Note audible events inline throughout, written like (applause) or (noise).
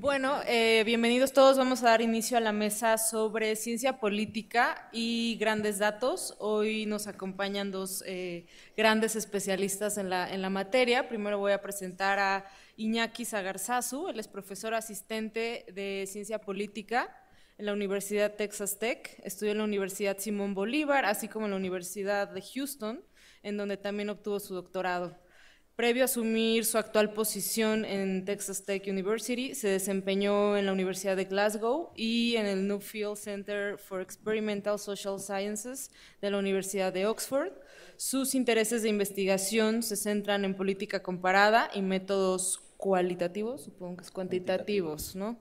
Bueno, eh, bienvenidos todos. Vamos a dar inicio a la mesa sobre ciencia política y grandes datos. Hoy nos acompañan dos eh, grandes especialistas en la, en la materia. Primero voy a presentar a Iñaki Zagarzazu, él es profesor asistente de ciencia política en la Universidad Texas Tech, estudió en la Universidad Simón Bolívar, así como en la Universidad de Houston, en donde también obtuvo su doctorado. Previo a asumir su actual posición en Texas Tech University, se desempeñó en la Universidad de Glasgow y en el Newfield Center for Experimental Social Sciences de la Universidad de Oxford. Sus intereses de investigación se centran en política comparada y métodos cualitativos, supongo que es cuantitativos, ¿no?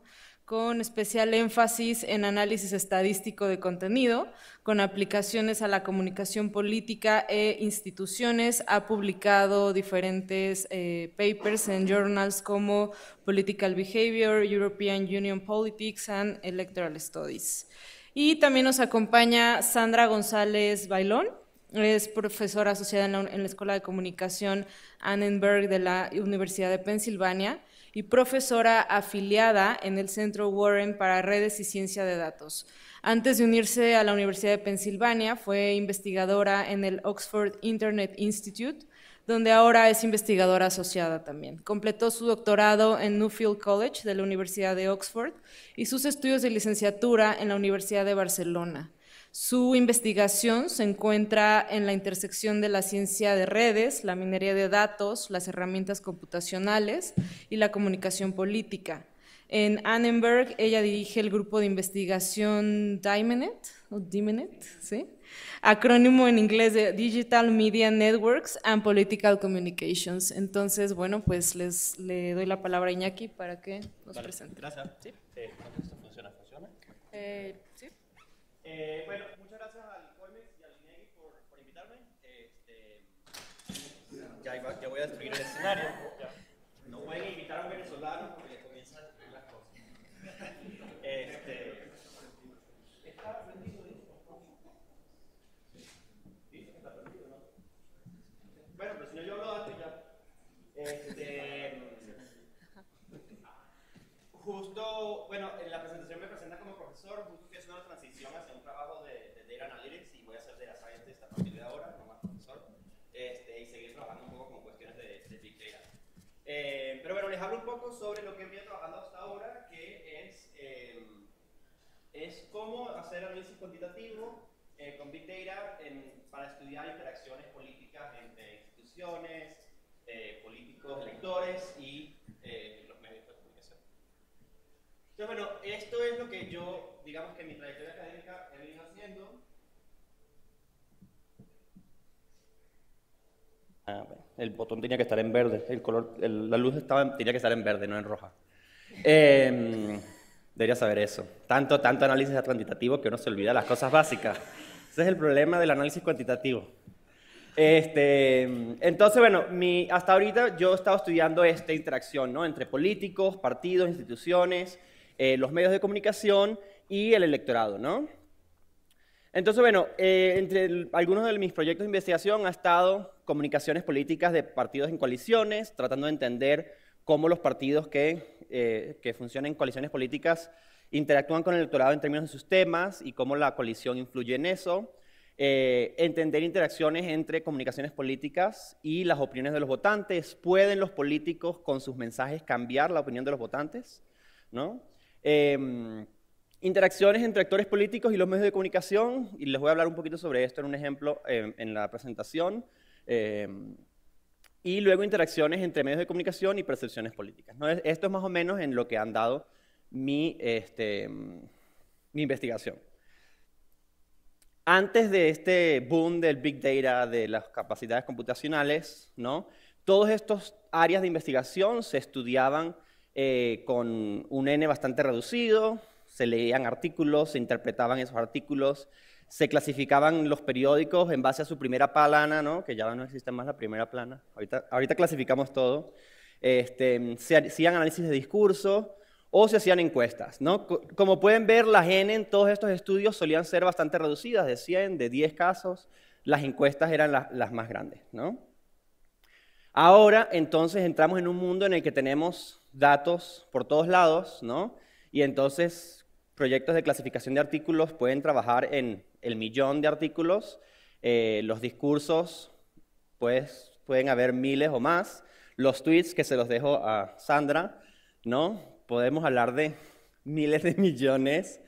con especial énfasis en análisis estadístico de contenido, con aplicaciones a la comunicación política e instituciones. Ha publicado diferentes eh, papers en journals como Political Behavior, European Union Politics and Electoral Studies. Y también nos acompaña Sandra González Bailón, es profesora asociada en la, en la Escuela de Comunicación Annenberg de la Universidad de Pensilvania y profesora afiliada en el Centro Warren para Redes y Ciencia de Datos. Antes de unirse a la Universidad de Pensilvania, fue investigadora en el Oxford Internet Institute, donde ahora es investigadora asociada también. Completó su doctorado en Newfield College de la Universidad de Oxford y sus estudios de licenciatura en la Universidad de Barcelona. Su investigación se encuentra en la intersección de la ciencia de redes, la minería de datos, las herramientas computacionales y la comunicación política. En Annenberg, ella dirige el grupo de investigación DIMENET, o DIMENET, ¿sí? acrónimo en inglés de Digital Media Networks and Political Communications. Entonces, bueno, pues les le doy la palabra a Iñaki para que nos presente. Gracias. Eh, destruir el escenario. No pueden invitar a un venezolano porque le comienzan a destruir las cosas. Este, ¿Está aprendido, Sí, está ¿no? Bueno, pero si no yo lo hago ya. Este, justo, bueno, en la presentación me presenta como profesor, Eh, pero bueno, les hablo un poco sobre lo que he venido trabajando hasta ahora, que es, eh, es cómo hacer análisis cuantitativo eh, con Big Data para estudiar interacciones políticas entre instituciones, políticos, electores y los medios de comunicación. Entonces, bueno, esto es lo que yo, digamos que en mi trayectoria académica he venido haciendo. Ah, el botón tenía que estar en verde. El color, la luz tenía que estar en verde, no en roja. Em, debería saber eso. Tanto, tanto análisis cuantitativo que uno se olvida las cosas básicas. Ese es el problema del análisis cuantitativo. Este, entonces, bueno, mi, hasta ahorita yo he estado estudiando esta interacción ¿no? entre políticos, partidos, instituciones, eh, los medios de comunicación y el electorado, Entonces, bueno, eh, entre algunos de mis proyectos de investigación ha estado comunicaciones políticas de partidos en coaliciones, tratando de entender cómo los partidos que, eh, que funcionan en coaliciones políticas interactúan con el electorado en términos de sus temas y cómo la coalición influye en eso. Eh, entender interacciones entre comunicaciones políticas y las opiniones de los votantes. ¿Pueden los políticos con sus mensajes cambiar la opinión de los votantes? ¿No? Em, interacciones entre actores políticos y los medios de comunicación, y les voy a hablar un poquito sobre esto en un ejemplo em, en la presentación. Eh, y luego interacciones entre medios de comunicación y percepciones políticas. Esto es más o menos en lo que han dado mi, este, mi investigación. Antes de este boom del big data, de las capacidades computacionales, ¿no? todas estas áreas de investigación se estudiaban eh, con un N bastante reducido, se leían artículos, se interpretaban esos artículos, se clasificaban los periódicos en base a su primera plana, ¿no? que ya no existe más la primera plana, ahorita, ahorita clasificamos todo, este, se hacían análisis de discurso o se hacían encuestas. ¿no? Como pueden ver, las N en todos estos estudios solían ser bastante reducidas, de 100, de 10 casos, las encuestas eran las, más grandes. Ahora, entonces, entramos en un mundo en el que tenemos datos por todos lados, y entonces proyectos de clasificación de artículos pueden trabajar en el millón de artículos, eh, los discursos, pues pueden haber miles o más, los tweets que se los dejo a Sandra, ¿no? Podemos hablar de miles de millones,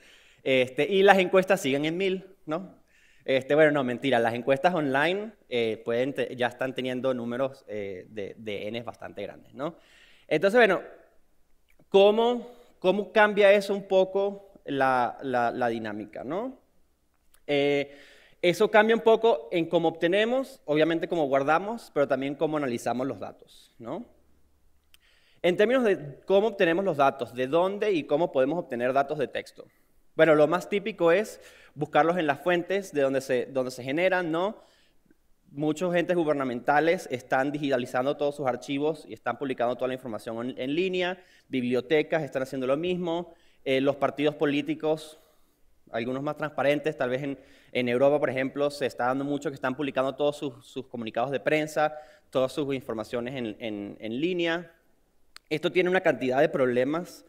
este, y las encuestas siguen en mil, ¿no? Este, bueno, no, mentira, las encuestas online eh, pueden ya están teniendo números eh, de, de N bastante grandes, ¿no? Entonces, bueno, ¿cómo, cómo cambia eso un poco la dinámica, ¿no? Eh, eso cambia un poco en cómo obtenemos, obviamente cómo guardamos, pero también cómo analizamos los datos, ¿no? En términos de cómo obtenemos los datos, de dónde y cómo podemos obtener datos de texto. Bueno, lo más típico es buscarlos en las fuentes de donde se, donde se generan, ¿no? Muchos entes gubernamentales están digitalizando todos sus archivos y están publicando toda la información en, línea, bibliotecas están haciendo lo mismo, eh, los partidos políticos algunos más transparentes, tal vez en, Europa, por ejemplo, se está dando mucho que están publicando todos sus, comunicados de prensa, todas sus informaciones en, línea. Esto tiene una cantidad de problemas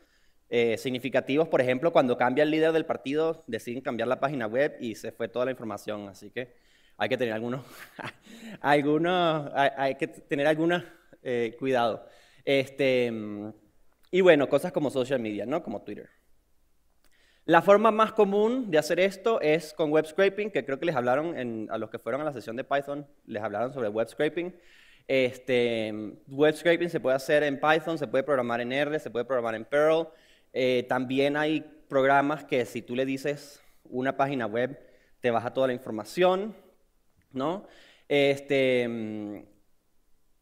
eh, significativos, por ejemplo, cuando cambia el líder del partido, deciden cambiar la página web y se fue toda la información, así que hay que tener algunos, (laughs) algunos hay, que tener algunos eh, cuidado. Este, y bueno, cosas como social media, ¿no? Como Twitter. La forma más común de hacer esto es con web scraping, que creo que les hablaron a los que fueron a la sesión de Python, les hablaron sobre web scraping. Este, web scraping se puede hacer en Python, se puede programar en R, se puede programar en Perl. Eh, también hay programas que si tú le dices una página web, te baja toda la información, ¿no? Este, mm,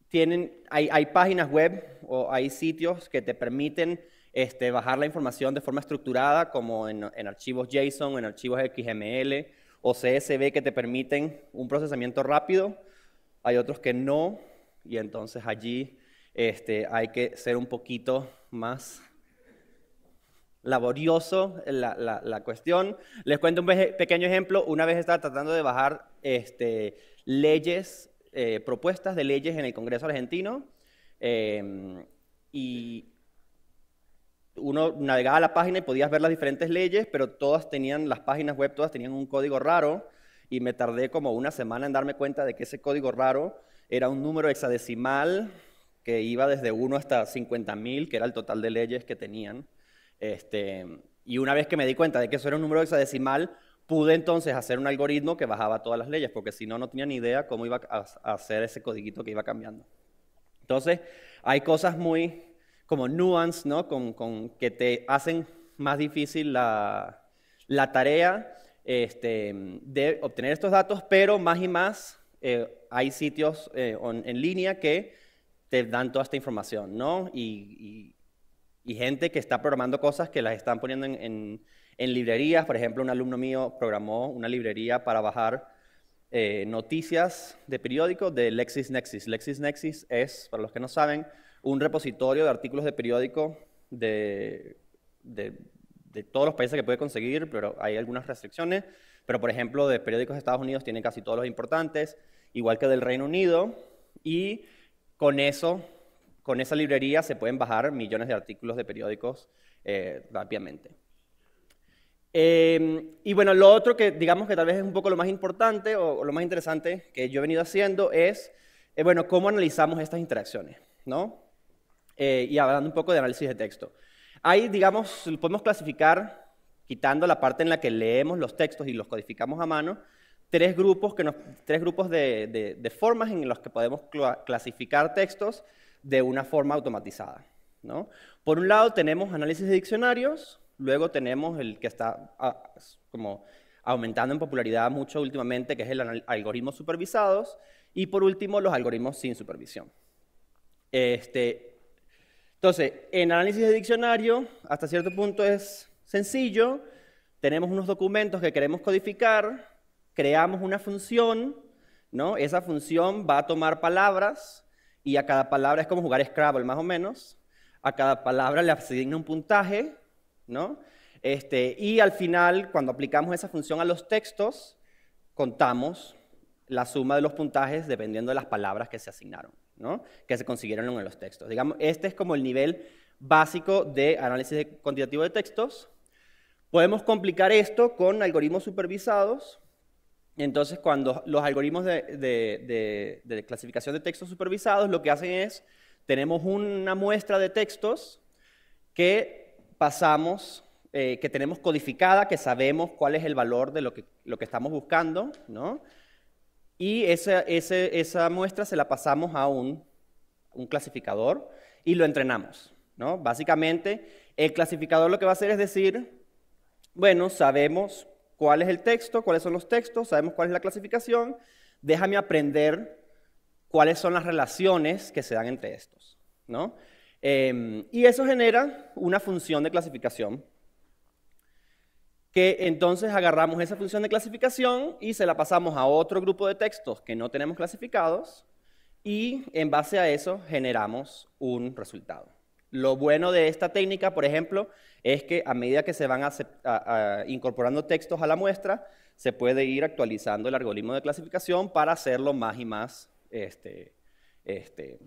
tienen, hay páginas web o hay sitios que te permiten este, bajar la información de forma estructurada, como en, archivos JSON, en archivos XML o CSV que te permiten un procesamiento rápido. Hay otros que no, y entonces allí este, hay que ser un poquito más laborioso la, la, cuestión. Les cuento un pequeño ejemplo. Una vez estaba tratando de bajar este, leyes, eh, propuestas de leyes en el Congreso argentino, em, y uno navegaba la página y podías ver las diferentes leyes, pero todas tenían, las páginas web todas tenían un código raro y me tardé como una semana en darme cuenta de que ese código raro era un número hexadecimal que iba desde 1 hasta 50.000, que era el total de leyes que tenían. Este, y una vez que me di cuenta de que eso era un número hexadecimal, pude entonces hacer un algoritmo que bajaba todas las leyes, porque si no, no tenía ni idea cómo iba a hacer ese codiguito que iba cambiando. Entonces, hay cosas muy como nuance, ¿no? Con, con que te hacen más difícil la, la tarea este, de obtener estos datos, pero más y más eh, hay sitios eh, en línea que te dan toda esta información, ¿no? Y, y, gente que está programando cosas que las están poniendo en, en, librerías. Por ejemplo, un alumno mío programó una librería para bajar eh, noticias de periódico de LexisNexis. LexisNexis es, para los que no saben, un repositorio de artículos de periódico de, todos los países que puede conseguir, pero hay algunas restricciones. Pero, por ejemplo, de periódicos de Estados Unidos tienen casi todos los importantes, igual que del Reino Unido. Y con eso, con esa librería, se pueden bajar millones de artículos de periódicos eh, rápidamente. Em, y bueno, lo otro que digamos que tal vez es un poco lo más importante o, lo más interesante que yo he venido haciendo es, eh, bueno, cómo analizamos estas interacciones, ¿no? Eh, y hablando un poco de análisis de texto. Ahí, digamos, podemos clasificar, quitando la parte en la que leemos los textos y los codificamos a mano, tres grupos, que nos, tres grupos de, formas en las que podemos clasificar textos de una forma automatizada. Por un lado tenemos análisis de diccionarios, luego tenemos el que está ah, como aumentando en popularidad mucho últimamente, que es el algoritmo supervisados, y por último los algoritmos sin supervisión. Este, entonces, en análisis de diccionario, hasta cierto punto es sencillo. Tenemos unos documentos que queremos codificar, creamos una función, ¿no? Esa función va a tomar palabras y a cada palabra es como jugar Scrabble, más o menos. A cada palabra le asigna un puntaje, ¿no? Este, y al final, cuando aplicamos esa función a los textos, contamos la suma de los puntajes dependiendo de las palabras que se asignaron que se consiguieron en los textos. Digamos, este es como el nivel básico de análisis cuantitativo de textos. Podemos complicar esto con algoritmos supervisados. Entonces, cuando los algoritmos de, clasificación de textos supervisados lo que hacen es, tenemos una muestra de textos que pasamos, eh, que tenemos codificada, que sabemos cuál es el valor de lo que, lo que estamos buscando, ¿no? Y esa, muestra se la pasamos a un, clasificador y lo entrenamos. ¿no? Básicamente, el clasificador lo que va a hacer es decir, bueno, sabemos cuál es el texto, cuáles son los textos, sabemos cuál es la clasificación, déjame aprender cuáles son las relaciones que se dan entre estos. ¿no? Em, y eso genera una función de clasificación que entonces agarramos esa función de clasificación y se la pasamos a otro grupo de textos que no tenemos clasificados y en base a eso generamos un resultado. Lo bueno de esta técnica, por ejemplo, es que a medida que se van a, incorporando textos a la muestra, se puede ir actualizando el algoritmo de clasificación para hacerlo más y más este, este,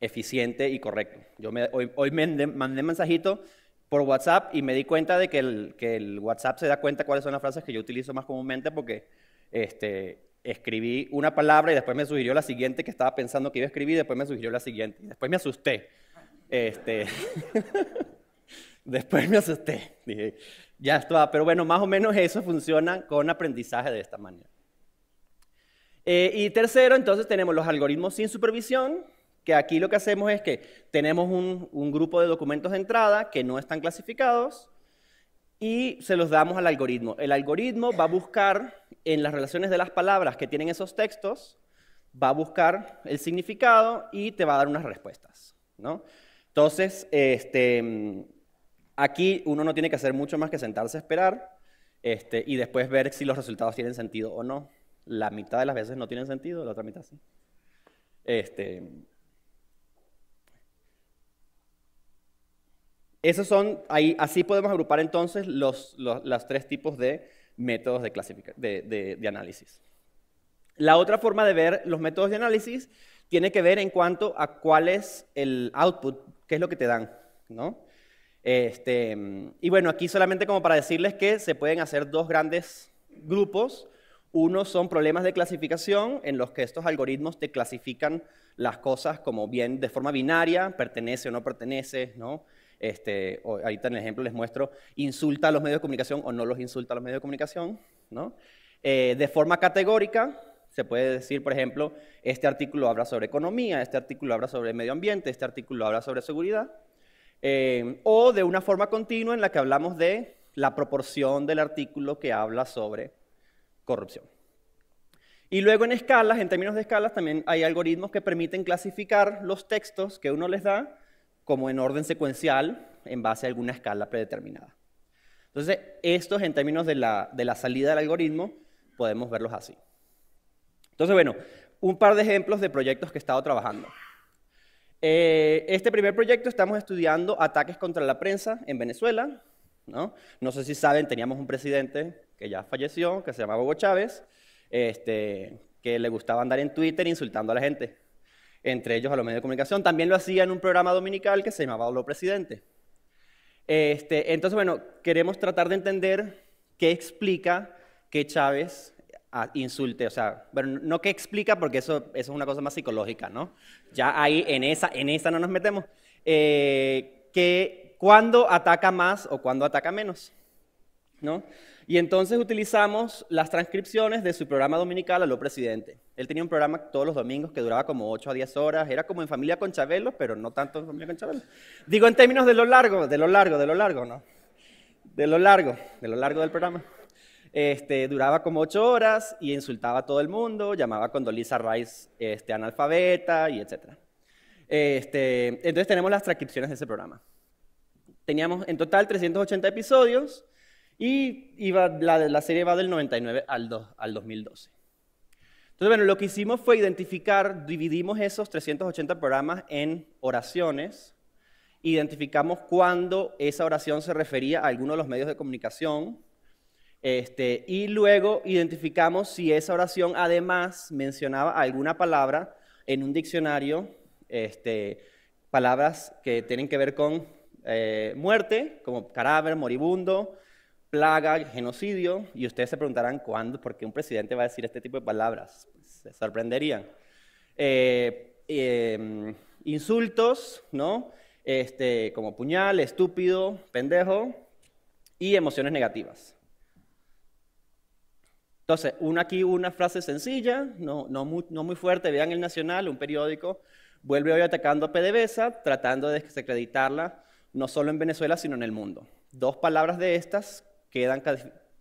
eficiente y correcto. Yo me, hoy, hoy me mandé mensajito por WhatsApp y me di cuenta de que el, WhatsApp se da cuenta cuáles son las frases que yo utilizo más comúnmente porque este, escribí una palabra y después me sugirió la siguiente que estaba pensando que iba a escribir y después me sugirió la siguiente. Y después me asusté. Este, (laughs) después me asusté. Dije, ya está. Pero bueno, más o menos eso funciona con aprendizaje de esta manera. Eh, y tercero, entonces tenemos los algoritmos sin supervisión, que aquí lo que hacemos es que tenemos un, un grupo de documentos de entrada que no están clasificados y se los damos al algoritmo. El algoritmo va a buscar en las relaciones de las palabras que tienen esos textos, va a buscar el significado y te va a dar unas respuestas. ¿no? Entonces, este, aquí uno no tiene que hacer mucho más que sentarse a esperar este, y después ver si los resultados tienen sentido o no. La mitad de las veces no tienen sentido, la otra mitad sí. Este, Esos son, así podemos agrupar entonces los, tres tipos de métodos de, análisis. La otra forma de ver los métodos de análisis tiene que ver en cuanto a cuál es el output, qué es lo que te dan, ¿no? Este, y bueno, aquí solamente como para decirles que se pueden hacer dos grandes grupos. Uno son problemas de clasificación en los que estos algoritmos te clasifican las cosas como bien de forma binaria, pertenece o no pertenece, ¿no? Este, ahorita en el ejemplo les muestro, insulta a los medios de comunicación o no los insulta a los medios de comunicación, eh, de forma categórica, se puede decir, por ejemplo, este artículo habla sobre economía, este artículo habla sobre medio ambiente, este artículo habla sobre seguridad, eh, o de una forma continua en la que hablamos de la proporción del artículo que habla sobre corrupción. Y luego en escalas, en términos de escalas, también hay algoritmos que permiten clasificar los textos que uno les da como en orden secuencial en base a alguna escala predeterminada. Entonces, estos en términos de la, salida del algoritmo, podemos verlos así. Entonces, bueno, un par de ejemplos de proyectos que he estado trabajando. Eh, este primer proyecto estamos estudiando ataques contra la prensa en Venezuela. ¿no? no sé si saben, teníamos un presidente que ya falleció, que se llamaba Hugo Chávez, este, que le gustaba andar en Twitter insultando a la gente entre ellos a los medios de comunicación. También lo hacía en un programa dominical que se llamaba Lo Presidente. Este, entonces, bueno, queremos tratar de entender qué explica que Chávez ah, insulte, o sea, bueno, no qué explica porque eso, es una cosa más psicológica, ¿no? Ya ahí en esa, en esa no nos metemos. Eh, que cuándo ataca más o cuándo ataca menos, ¿no? Y entonces utilizamos las transcripciones de su programa dominical a lo presidente. Él tenía un programa todos los domingos que duraba como 8 a 10 horas. Era como en familia con Chabelo, pero no tanto en familia con Chabelo. Digo en términos de lo largo, de lo largo, de lo largo, ¿no? De lo largo, de lo largo del programa. Este, duraba como 8 horas y insultaba a todo el mundo, llamaba a Condolisa Rice este, analfabeta y etc. Este, entonces tenemos las transcripciones de ese programa. Teníamos en total 380 episodios y iba, la, serie va del 99 al, al 2012. Entonces, bueno, lo que hicimos fue identificar, dividimos esos 380 programas en oraciones, identificamos cuándo esa oración se refería a alguno de los medios de comunicación, este, y luego identificamos si esa oración además mencionaba alguna palabra en un diccionario, este, palabras que tienen que ver con eh, muerte, como cadáver, moribundo, plaga, genocidio, y ustedes se preguntarán cuándo, por qué un presidente va a decir este tipo de palabras. Pues, se sorprenderían. Eh, em, insultos, ¿no? Este, como puñal, estúpido, pendejo, y emociones negativas. Entonces, una aquí una frase sencilla, no, muy, no muy fuerte, vean el Nacional, un periódico, vuelve hoy atacando a PDVSA, tratando de desacreditarla, no solo en Venezuela, sino en el mundo. Dos palabras de estas quedan,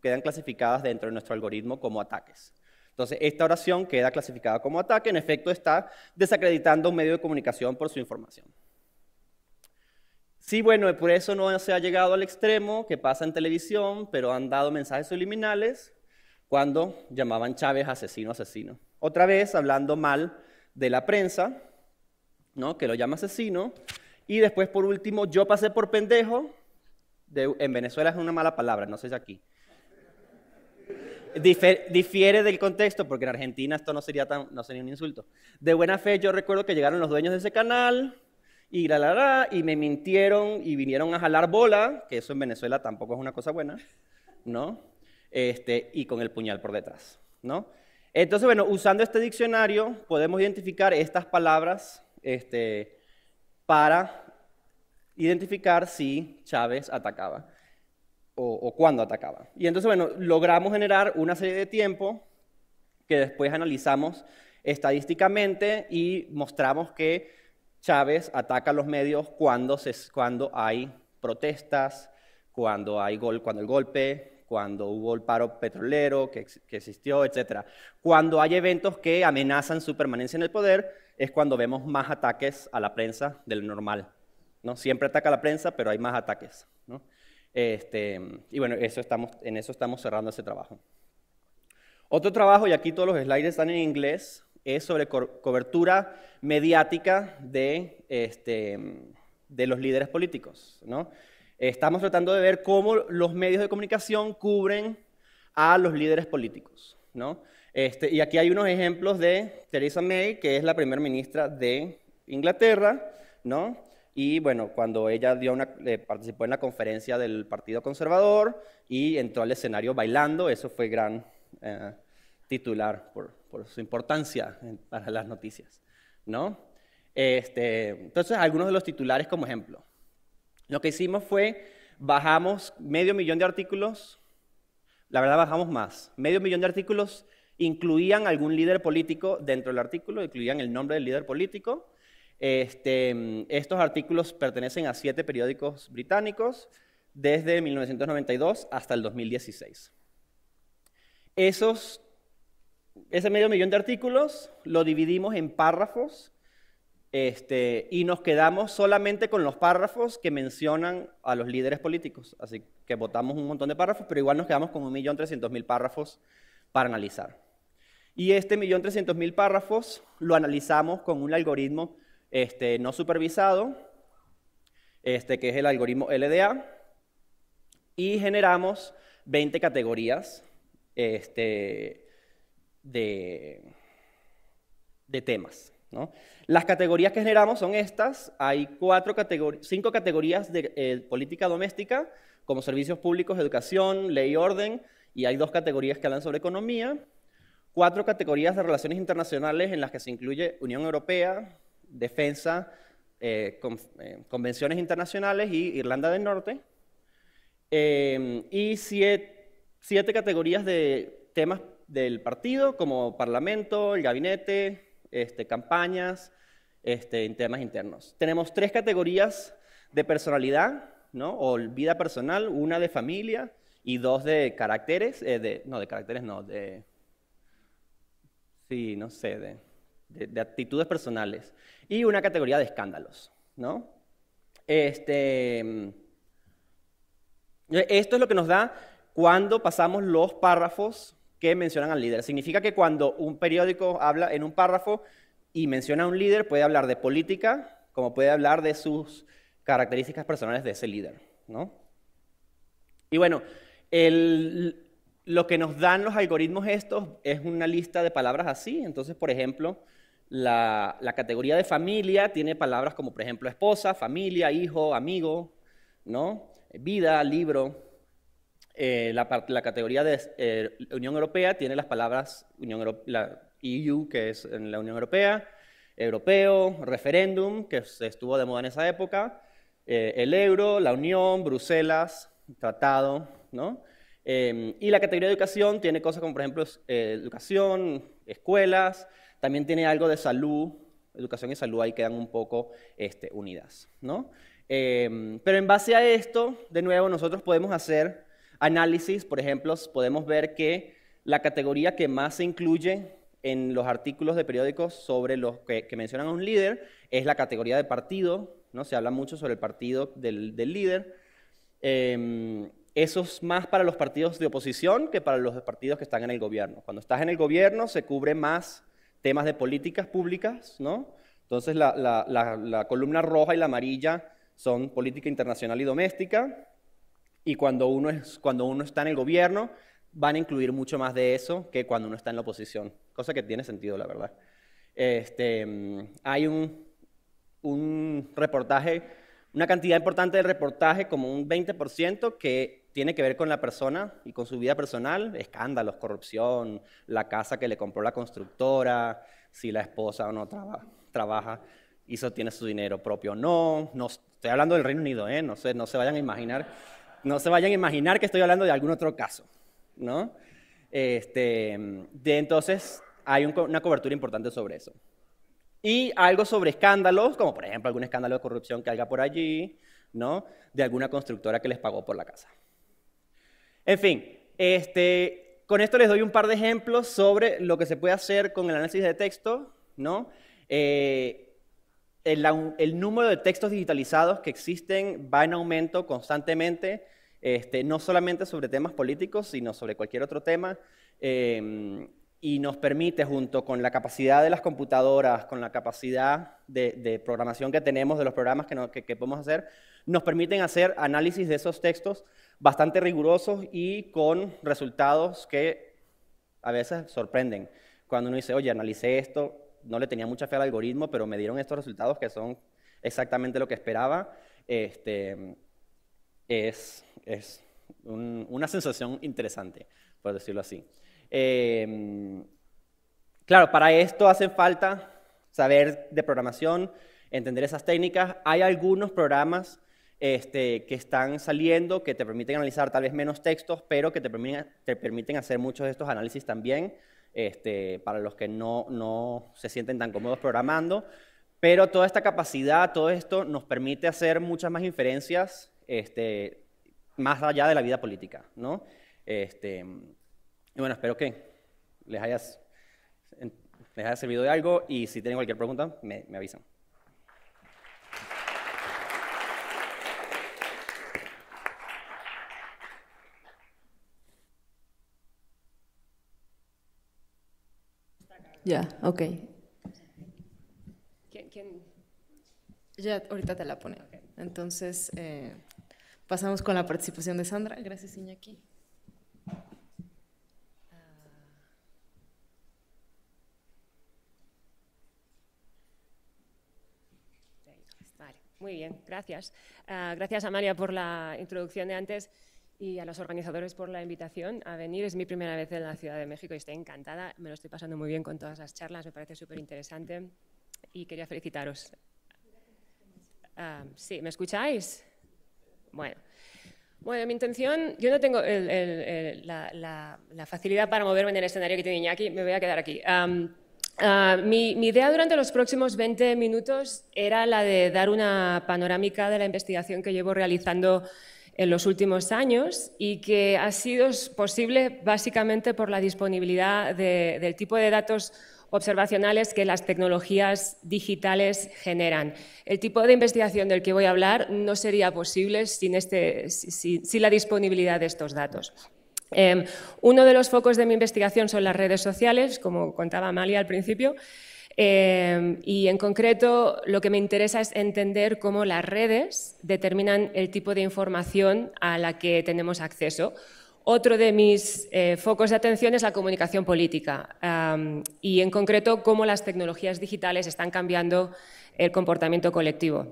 quedan clasificadas dentro de nuestro algoritmo como ataques. Entonces, esta oración queda clasificada como ataque, en efecto está desacreditando un medio de comunicación por su información. Sí, bueno, por eso no se ha llegado al extremo que pasa en televisión, pero han dado mensajes subliminales cuando llamaban Chávez asesino, asesino. Otra vez hablando mal de la prensa, ¿no? que lo llama asesino. Y después, por último, yo pasé por pendejo, en Venezuela es una mala palabra, no sé si aquí. difiere del contexto, porque en Argentina esto no sería, tan, no sería un insulto. De buena fe, yo recuerdo que llegaron los dueños de ese canal y, la, y me mintieron y vinieron a jalar bola, que eso en Venezuela tampoco es una cosa buena, ¿no? Este, y con el puñal por detrás, ¿no? Entonces, bueno, usando este diccionario podemos identificar estas palabras este, para identificar si Chávez atacaba o, cuándo atacaba. Y entonces, bueno, logramos generar una serie de tiempo que después analizamos estadísticamente y mostramos que Chávez ataca a los medios cuando, se, cuando hay protestas, cuando, hay gol, cuando el golpe, cuando hubo el paro petrolero que, que, existió, etc. Cuando hay eventos que amenazan su permanencia en el poder, es cuando vemos más ataques a la prensa del normal. ¿no? Siempre ataca la prensa, pero hay más ataques, ¿no? Este, y bueno, eso estamos, en eso estamos cerrando ese trabajo. Otro trabajo, y aquí todos los slides están en inglés, es sobre cobertura mediática de, este, de los líderes políticos. ¿no? Estamos tratando de ver cómo los medios de comunicación cubren a los líderes políticos. ¿no? Este, y aquí hay unos ejemplos de Theresa May, que es la primera ministra de Inglaterra, ¿no? Y bueno, cuando ella eh, participó en la conferencia del Partido Conservador y entró al escenario bailando, eso fue gran eh, titular por, su importancia para las noticias, ¿no? Este, entonces, algunos de los titulares como ejemplo. Lo que hicimos fue, bajamos medio millón de artículos, la verdad bajamos más, medio millón de artículos incluían algún líder político dentro del artículo, incluían el nombre del líder político, este, mm, estos artículos pertenecen a siete periódicos británicos desde 1992 hasta el 2016. Esos, ese medio millón de artículos lo dividimos en párrafos este, y nos quedamos solamente con los párrafos que mencionan a los líderes políticos. Así que votamos un montón de párrafos, pero igual nos quedamos con un millón mil párrafos para analizar. Y este millón mil párrafos lo analizamos con un algoritmo este, no supervisado, este, que es el algoritmo LDA, y generamos 20 categorías este, de, temas. Las categorías que generamos son estas. Hay cuatro cinco categorías de eh, política doméstica, como servicios públicos, educación, ley y orden, y hay dos categorías que hablan sobre economía, cuatro categorías de relaciones internacionales en las que se incluye Unión Europea, defensa, eh, eh, convenciones internacionales y Irlanda del Norte. Em, y siete, categorías de temas del partido, como parlamento, el gabinete, este, campañas, este, temas internos. Tenemos tres categorías de personalidad, ¿no? o vida personal, una de familia y dos de caracteres, eh, no, de caracteres no, de, sí, no sé, de, de, actitudes personales, y una categoría de escándalos, ¿no? Este, esto es lo que nos da cuando pasamos los párrafos que mencionan al líder. Significa que cuando un periódico habla en un párrafo y menciona a un líder, puede hablar de política, como puede hablar de sus características personales de ese líder. Y bueno, lo que nos dan los algoritmos estos es una lista de palabras así. Entonces, por ejemplo, la, categoría de familia tiene palabras como, por ejemplo, esposa, familia, hijo, amigo, ¿no? vida, libro. Eh, la, categoría de eh, Unión Europea tiene las palabras Unión EU, e que es en la Unión Europea, europeo, referéndum, que se estuvo de moda en esa época, eh, el euro, la Unión, Bruselas, tratado, y la categoría de educación tiene cosas como, por ejemplo, educación, escuelas, también tiene algo de salud, educación y salud ahí quedan un poco este, unidas, ¿no? Em, pero en base a esto, de nuevo, nosotros podemos hacer análisis, por ejemplo, podemos ver que la categoría que más se incluye en los artículos de periódicos sobre los que, mencionan a un líder es la categoría de partido, ¿no? Se habla mucho sobre el partido del, líder. Em, eso es más para los partidos de oposición que para los partidos que están en el gobierno. Cuando estás en el gobierno se cubre más temas de políticas públicas, ¿no? Entonces la, columna roja y la amarilla son política internacional y doméstica, y cuando uno, es, cuando uno está en el gobierno van a incluir mucho más de eso que cuando uno está en la oposición, cosa que tiene sentido, la verdad. Este, hay un, un reportaje, una cantidad importante de reportaje, como un 20%, que tiene que ver con la persona y con su vida personal, escándalos, corrupción, la casa que le compró la constructora, si la esposa o no trabaja y eso tiene su dinero propio no, no. Estoy hablando del Reino Unido, ¿eh? no, se, no se vayan a imaginar, no se vayan a imaginar que estoy hablando de algún otro caso, ¿no? Este, de entonces hay una cobertura importante sobre eso. Y algo sobre escándalos, como por ejemplo algún escándalo de corrupción que haya por allí, ¿no? De alguna constructora que les pagó por la casa. En fin, este, con esto les doy un par de ejemplos sobre lo que se puede hacer con el análisis de texto, eh, el, número de textos digitalizados que existen va en aumento constantemente, este, no solamente sobre temas políticos, sino sobre cualquier otro tema, em, y nos permite, junto con la capacidad de las computadoras, con la capacidad de, programación que tenemos, de los programas que, que podemos hacer, nos permiten hacer análisis de esos textos bastante rigurosos y con resultados que a veces sorprenden. Cuando uno dice, oye, analicé esto, no le tenía mucha fe al algoritmo, pero me dieron estos resultados que son exactamente lo que esperaba, este, es, es una sensación interesante, por decirlo así. Em, claro, para esto hacen falta saber de programación, entender esas técnicas. Hay algunos programas este, que están saliendo, que te permiten analizar tal vez menos textos, pero que te permiten, hacer muchos de estos análisis también, este, para los que no, se sienten tan cómodos programando. Pero toda esta capacidad, todo esto nos permite hacer muchas más inferencias este, más allá de la vida política, ¿no? Este, y bueno, espero que les hayas, les haya servido de algo y si tienen cualquier pregunta, me avisan. Ya, ok. ¿Quién, Ya, ahorita te la pone. Entonces, eh, pasamos con la participación de Sandra. Gracias, Iñaki. Ah. Muy bien, gracias. Ah, gracias gracias, María por la introducción de antes y a los organizadores por la invitación a venir. Es mi primera vez en la Ciudad de México y estoy encantada. Me lo estoy pasando muy bien con todas las charlas, me parece súper interesante y quería felicitaros. Ah, sí, ¿me escucháis? Bueno. Bueno, mi intención, yo no tengo la, facilidad para moverme en el escenario que tiene Iñaki, me voy a quedar aquí. Ah, mi, mi, idea durante los próximos 20 minutos era la de dar una panorámica de la investigación que llevo realizando en los últimos años y que ha sido posible básicamente por la disponibilidad del tipo de datos observacionales que las tecnologías digitales generan. El tipo de investigación del que voy a hablar no sería posible sin, este, la disponibilidad de estos datos. Em, uno de los focos de mi investigación son las redes sociales, como contaba Amalia al principio, Em, y en concreto, lo que me interesa es entender cómo las redes determinan el tipo de información a la que tenemos acceso. Otro de mis eh, focos de atención es la comunicación política y, en concreto, cómo las tecnologías digitales están cambiando el comportamiento colectivo.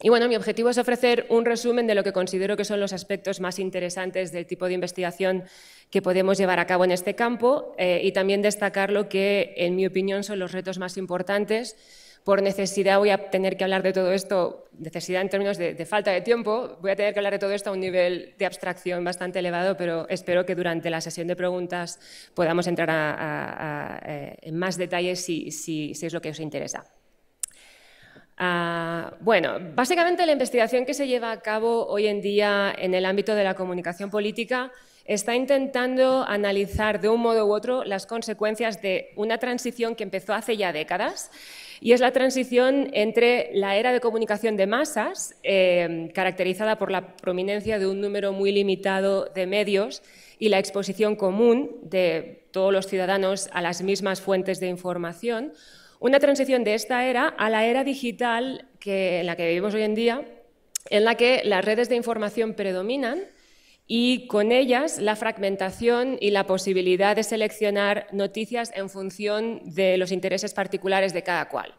Y bueno, mi objetivo es ofrecer un resumen de lo que considero que son los aspectos más interesantes del tipo de investigación que podemos llevar a cabo en este campo eh, y también destacar lo que, en mi opinión, son los retos más importantes. Por necesidad voy a tener que hablar de todo esto, necesidad en términos de, falta de tiempo, voy a tener que hablar de todo esto a un nivel de abstracción bastante elevado, pero espero que durante la sesión de preguntas podamos entrar eh, en más detalles si es lo que os interesa. Ah, bueno, básicamente la investigación que se lleva a cabo hoy en día en el ámbito de la comunicación política está intentando analizar de un modo u otro las consecuencias de una transición que empezó hace ya décadas y es la transición entre la era de comunicación de masas, eh, caracterizada por la prominencia de un número muy limitado de medios y la exposición común de todos los ciudadanos a las mismas fuentes de información, una transición de esta era a la era digital que, en la que vivimos hoy en día, en la que las redes de información predominan y con ellas la fragmentación y la posibilidad de seleccionar noticias en función de los intereses particulares de cada cual.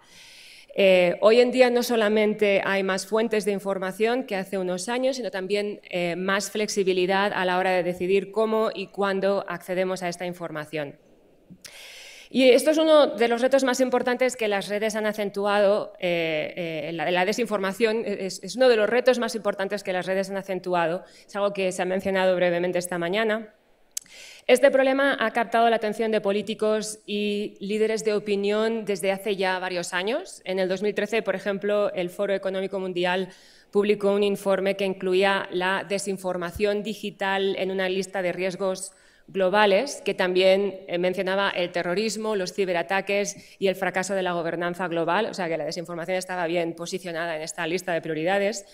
Eh, hoy en día no solamente hay más fuentes de información que hace unos años, sino también eh, más flexibilidad a la hora de decidir cómo y cuándo accedemos a esta información. Y esto es uno de los retos más importantes que las redes han acentuado, eh, eh, la, desinformación es uno de los retos más importantes que las redes han acentuado, es algo que se ha mencionado brevemente esta mañana. Este problema ha captado la atención de políticos y líderes de opinión desde hace ya varios años. En el 2013, por ejemplo, el Foro Económico Mundial publicó un informe que incluía la desinformación digital en una lista de riesgos globales que también eh, mencionaba el terrorismo, los ciberataques y el fracaso de la gobernanza global, o sea que la desinformación estaba bien posicionada en esta lista de prioridades.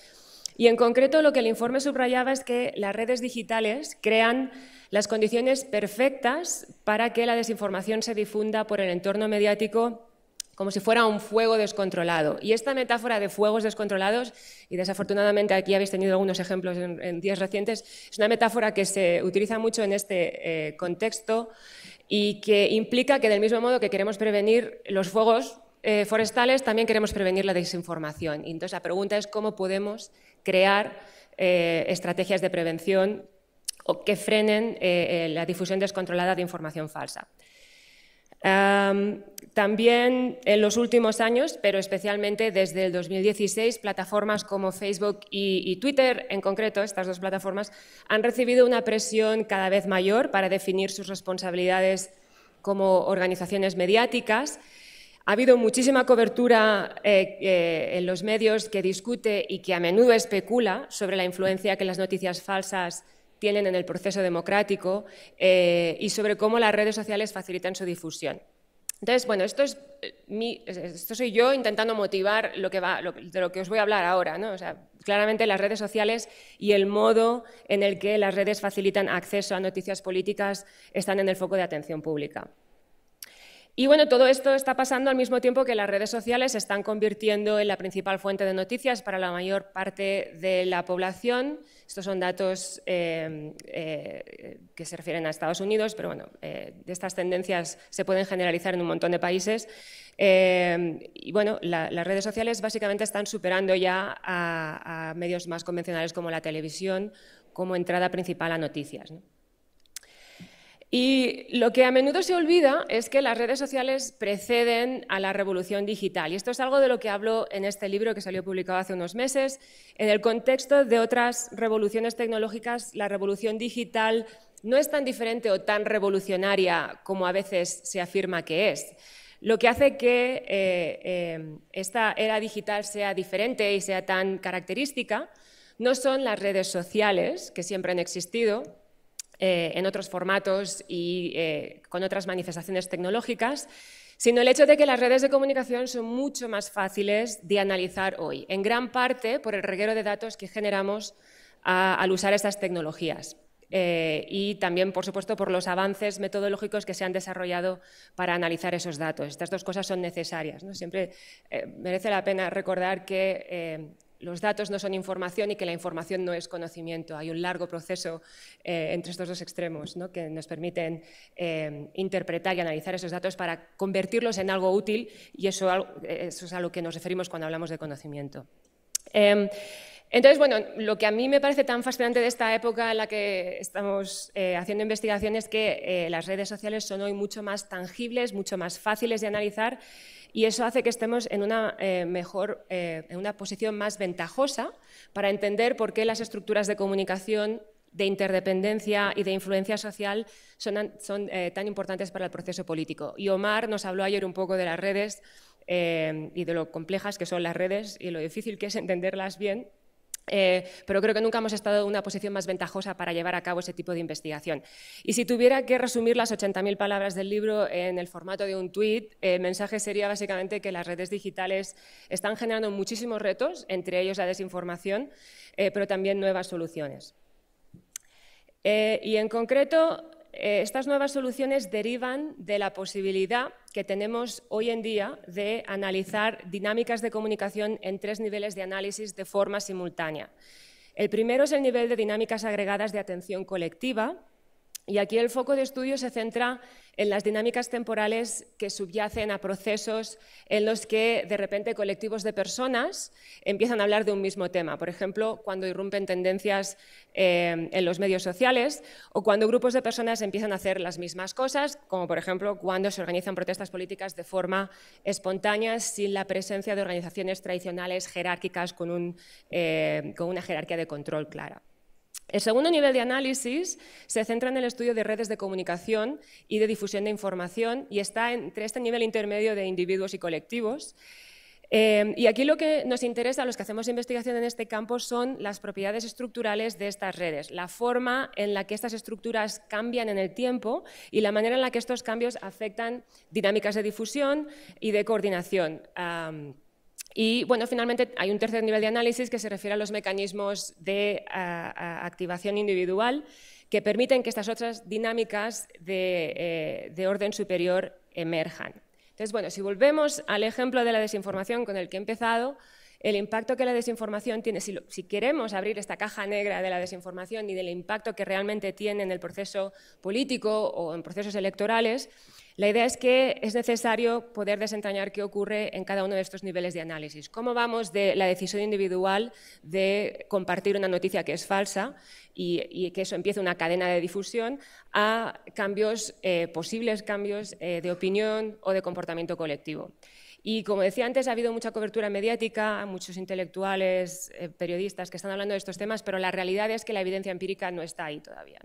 Y en concreto lo que el informe subrayaba es que las redes digitales crean las condiciones perfectas para que la desinformación se difunda por el entorno mediático como si fuera un fuego descontrolado. Y esta metáfora de fuegos descontrolados, y desafortunadamente aquí habéis tenido algunos ejemplos en, días recientes, es una metáfora que se utiliza mucho en este eh, contexto y que implica que del mismo modo que queremos prevenir los fuegos eh, forestales, también queremos prevenir la desinformación. Y entonces la pregunta es cómo podemos crear eh, estrategias de prevención o que frenen la difusión descontrolada de información falsa. También en los últimos años, pero especialmente desde el 2016, plataformas como Facebook y, Twitter, en concreto, estas dos plataformas, han recibido una presión cada vez mayor para definir sus responsabilidades como organizaciones mediáticas. Ha habido muchísima cobertura eh, eh, en los medios que discute y que a menudo especula sobre la influencia que las noticias falsas tienen en el proceso democrático eh, y sobre cómo las redes sociales facilitan su difusión. Entonces, bueno, eh, esto soy yo intentando motivar lo que va, de lo que os voy a hablar ahora. ¿no? O sea, claramente las redes sociales y el modo en el que las redes facilitan acceso a noticias políticas están en el foco de atención pública. Y bueno, todo esto está pasando al mismo tiempo que las redes sociales se están convirtiendo en la principal fuente de noticias para la mayor parte de la población. Estos son datos eh, eh, que se refieren a Estados Unidos, pero bueno, eh, estas tendencias se pueden generalizar en un montón de países. y bueno, las redes sociales básicamente están superando ya a, medios más convencionales como la televisión como entrada principal a noticias. Y lo que a menudo se olvida es que las redes sociales preceden a la revolución digital. Y esto es algo de lo que hablo en este libro que salió publicado hace unos meses. En el contexto de otras revoluciones tecnológicas, la revolución digital no es tan diferente o tan revolucionaria como a veces se afirma que es. Lo que hace que eh, eh, esta era digital sea diferente y sea tan característica no son las redes sociales, que siempre han existido, eh, en otros formatos y eh, con otras manifestaciones tecnológicas, sino el hecho de que las redes de comunicación son mucho más fáciles de analizar hoy, en gran parte por el reguero de datos que generamos al usar estas tecnologías. Eh, y también, por supuesto, por los avances metodológicos que se han desarrollado para analizar esos datos. Estas dos cosas son necesarias. ¿no? Siempre merece la pena recordar que los datos no son información y que la información no es conocimiento. Hay un largo proceso eh, entre estos dos extremos que nos permiten eh, interpretar y analizar esos datos para convertirlos en algo útil y eso, es a lo que nos referimos cuando hablamos de conocimiento. Em, entonces, bueno, lo que a mí me parece tan fascinante de esta época en la que estamos eh, haciendo investigación es que las redes sociales son hoy mucho más tangibles, mucho más fáciles de analizar y eso hace que estemos en una, eh, mejor, eh, en una posición más ventajosa para entender por qué las estructuras de comunicación de interdependencia y de influencia social son, eh, tan importantes para el proceso político. Y Omar nos habló ayer un poco de las redes y de lo complejas que son las redes y lo difícil que es (laughs) entenderlas bien eh, pero creo que nunca hemos estado en una posición más ventajosa para llevar a cabo ese tipo de investigación. Y si tuviera que resumir las 80.000 palabras del libro en el formato de un tweet, eh, el mensaje sería básicamente que las redes digitales están generando muchísimos retos, entre ellos la desinformación, eh, pero también nuevas soluciones. y en concreto, eh, estas nuevas soluciones derivan de la posibilidad que tenemos hoy en día de analizar dinámicas de comunicación en tres niveles de análisis de forma simultánea. El primero es el nivel de dinámicas agregadas de atención colectiva, y aquí el foco de estudio se centra en las dinámicas temporales que subyacen a procesos en los que de repente colectivos de personas empiezan a hablar de un mismo tema. Por ejemplo, cuando irrumpen tendencias eh, en los medios sociales o cuando grupos de personas empiezan a hacer las mismas cosas, como por ejemplo cuando se organizan protestas políticas de forma espontánea sin la presencia de organizaciones tradicionales jerárquicas con eh, una jerarquía de control clara. El segundo nivel de análisis se centra en el estudio de redes de comunicación y de difusión de información y está entre este nivel intermedio de individuos y colectivos. Eh, y aquí lo que nos interesa a los que hacemos investigación en este campo son las propiedades estructurales de estas redes, la forma en la que estas estructuras cambian en el tiempo y la manera en la que estos cambios afectan dinámicas de difusión y de coordinación. Y bueno, finalmente hay un tercer nivel de análisis que se refiere a los mecanismos de activación individual que permiten que estas otras dinámicas de, eh, de, orden superior emerjan. Entonces, bueno, si volvemos al ejemplo de la desinformación con el que he empezado, el impacto que la desinformación tiene, si, queremos abrir esta caja negra de la desinformación y del impacto que realmente tiene en el proceso político o en procesos electorales, la idea es que es necesario poder desentrañar qué ocurre en cada uno de estos niveles de análisis. ¿Cómo vamos de la decisión individual de compartir una noticia que es falsa y, que eso empiece una cadena de difusión a cambios, eh, posibles cambios eh, de opinión o de comportamiento colectivo? Y como decía antes, ha habido mucha cobertura mediática, muchos intelectuales, eh, periodistas que están hablando de estos temas, pero la realidad es que la evidencia empírica no está ahí todavía.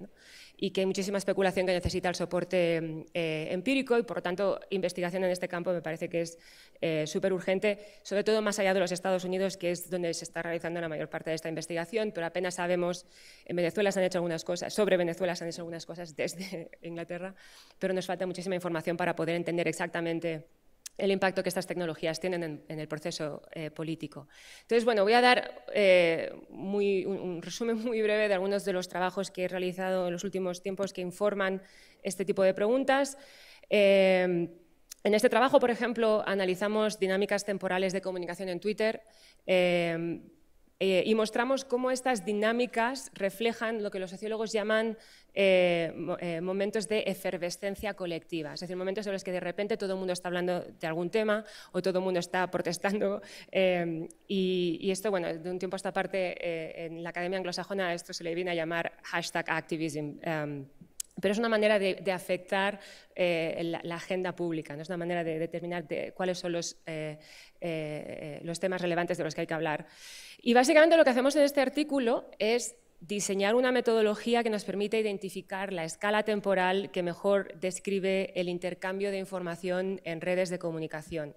Y que hay muchísima especulación que necesita el soporte eh, empírico y, por lo tanto, investigación en este campo me parece que es eh, súper urgente, sobre todo más allá de los Estados Unidos, que es donde se está realizando la mayor parte de esta investigación, pero apenas sabemos, en Venezuela se han hecho algunas cosas, sobre Venezuela se han hecho algunas cosas desde (laughs) Inglaterra, pero nos falta muchísima información para poder entender exactamente el impacto que estas tecnologías tienen en, el proceso eh, político. Entonces, bueno, voy a dar eh, un, resumen muy breve de algunos de los trabajos que he realizado en los últimos tiempos que informan este tipo de preguntas. Eh, en este trabajo, por ejemplo, analizamos dinámicas temporales de comunicación en Twitter eh, y mostramos cómo estas dinámicas reflejan lo que los sociólogos llaman eh, eh, momentos de efervescencia colectiva, es decir, momentos en los que de repente todo el mundo está hablando de algún tema o todo el mundo está protestando. Y, esto, bueno, de un tiempo a esta parte en la Academia Anglosajona esto se le viene a llamar hashtag activism pero es una manera de, afectar eh, la, agenda pública, ¿no? es una manera de determinar cuáles son los, eh, eh, los temas relevantes de los que hay que hablar. Y básicamente lo que hacemos en este artículo es diseñar una metodología que nos permite identificar la escala temporal que mejor describe el intercambio de información en redes de comunicación.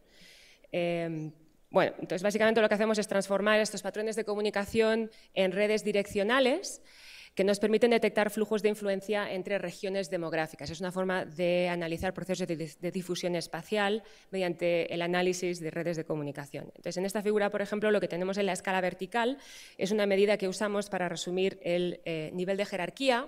Em, bueno, entonces básicamente lo que hacemos es transformar estos patrones de comunicación en redes direccionales que nos permiten detectar flujos de influencia entre regiones demográficas. Es una forma de analizar procesos de, difusión espacial mediante el análisis de redes de comunicación. Entonces, en esta figura, por ejemplo, lo que tenemos en la escala vertical es una medida que usamos para resumir el eh, nivel de jerarquía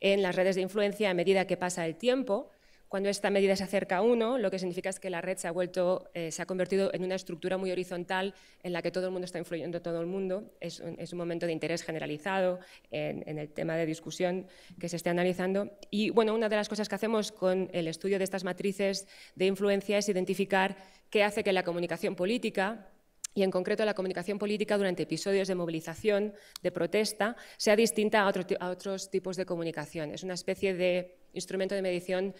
en las redes de influencia a medida que pasa el tiempo cuando esta medida se acerca a uno, lo que significa es que la red se ha, vuelto, eh, se ha convertido en una estructura muy horizontal en la que todo el mundo está influyendo, todo el mundo. Es un, momento de interés generalizado en, el tema de discusión que se esté analizando. Y bueno, una de las cosas que hacemos con el estudio de estas matrices de influencia es identificar qué hace que la comunicación política y en concreto la comunicación política durante episodios de movilización, de protesta, sea distinta a, a otros tipos de comunicación. Es una especie de instrumento de medición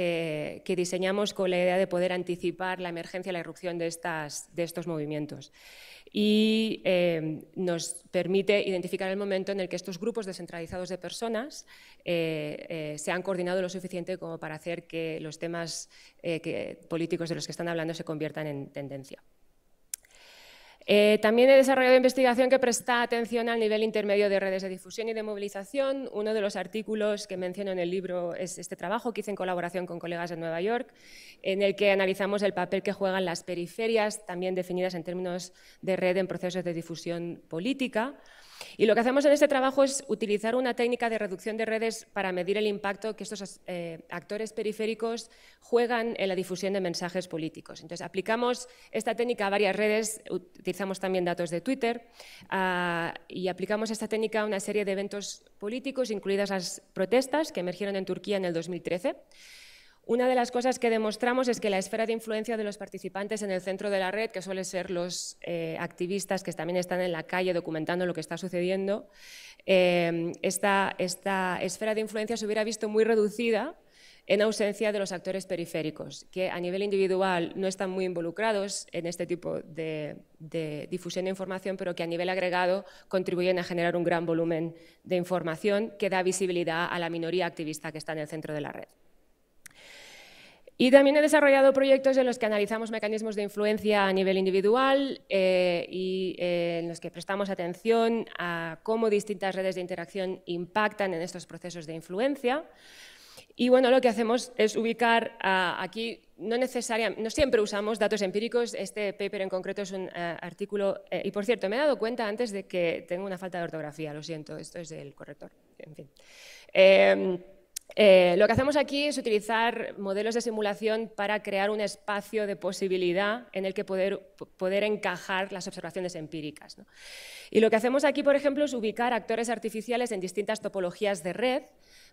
eh, que diseñamos con la idea de poder anticipar la emergencia, la irrupción de, estas, de estos movimientos. Y eh, nos permite identificar el momento en el que estos grupos descentralizados de personas eh, se han coordinado lo suficiente como para hacer que los temas políticos de los que están hablando se conviertan en tendencia. Eh, también he desarrollado investigación que presta atención al nivel intermedio de redes de difusión y de movilización. Uno de los artículos que menciono en el libro es este trabajo que hice en colaboración con colegas de Nueva York, en el que analizamos el papel que juegan las periferias, también definidas en términos de red en procesos de difusión política. Y lo que hacemos en este trabajo es utilizar una técnica de reducción de redes para medir el impacto que estos eh, actores periféricos juegan en la difusión de mensajes políticos. Entonces, aplicamos esta técnica a varias redes, utilizamos también datos de Twitter ah, y aplicamos esta técnica a una serie de eventos políticos, incluidas las protestas que emergieron en Turquía en el 2013. Una de las cosas que demostramos es que la esfera de influencia de los participantes en el centro de la red, que suelen ser los eh, activistas que también están en la calle documentando lo que está sucediendo, eh, esta, esfera de influencia se hubiera visto muy reducida en ausencia de los actores periféricos, que a nivel individual no están muy involucrados en este tipo de, difusión de información, pero que a nivel agregado contribuyen a generar un gran volumen de información que da visibilidad a la minoría activista que está en el centro de la red. Y también he desarrollado proyectos en los que analizamos mecanismos de influencia a nivel individual eh, y eh, en los que prestamos atención a cómo distintas redes de interacción impactan en estos procesos de influencia. Y bueno, lo que hacemos es ubicar aquí, no necesariamente, no siempre usamos datos empíricos, este paper en concreto es un eh, artículo, y por cierto, me he dado cuenta antes de que tengo una falta de ortografía, lo siento, esto es del corrector, en fin. Em, eh, lo que hacemos aquí es utilizar modelos de simulación para crear un espacio de posibilidad en el que poder, encajar las observaciones empíricas. Y lo que hacemos aquí, por ejemplo, es ubicar actores artificiales en distintas topologías de red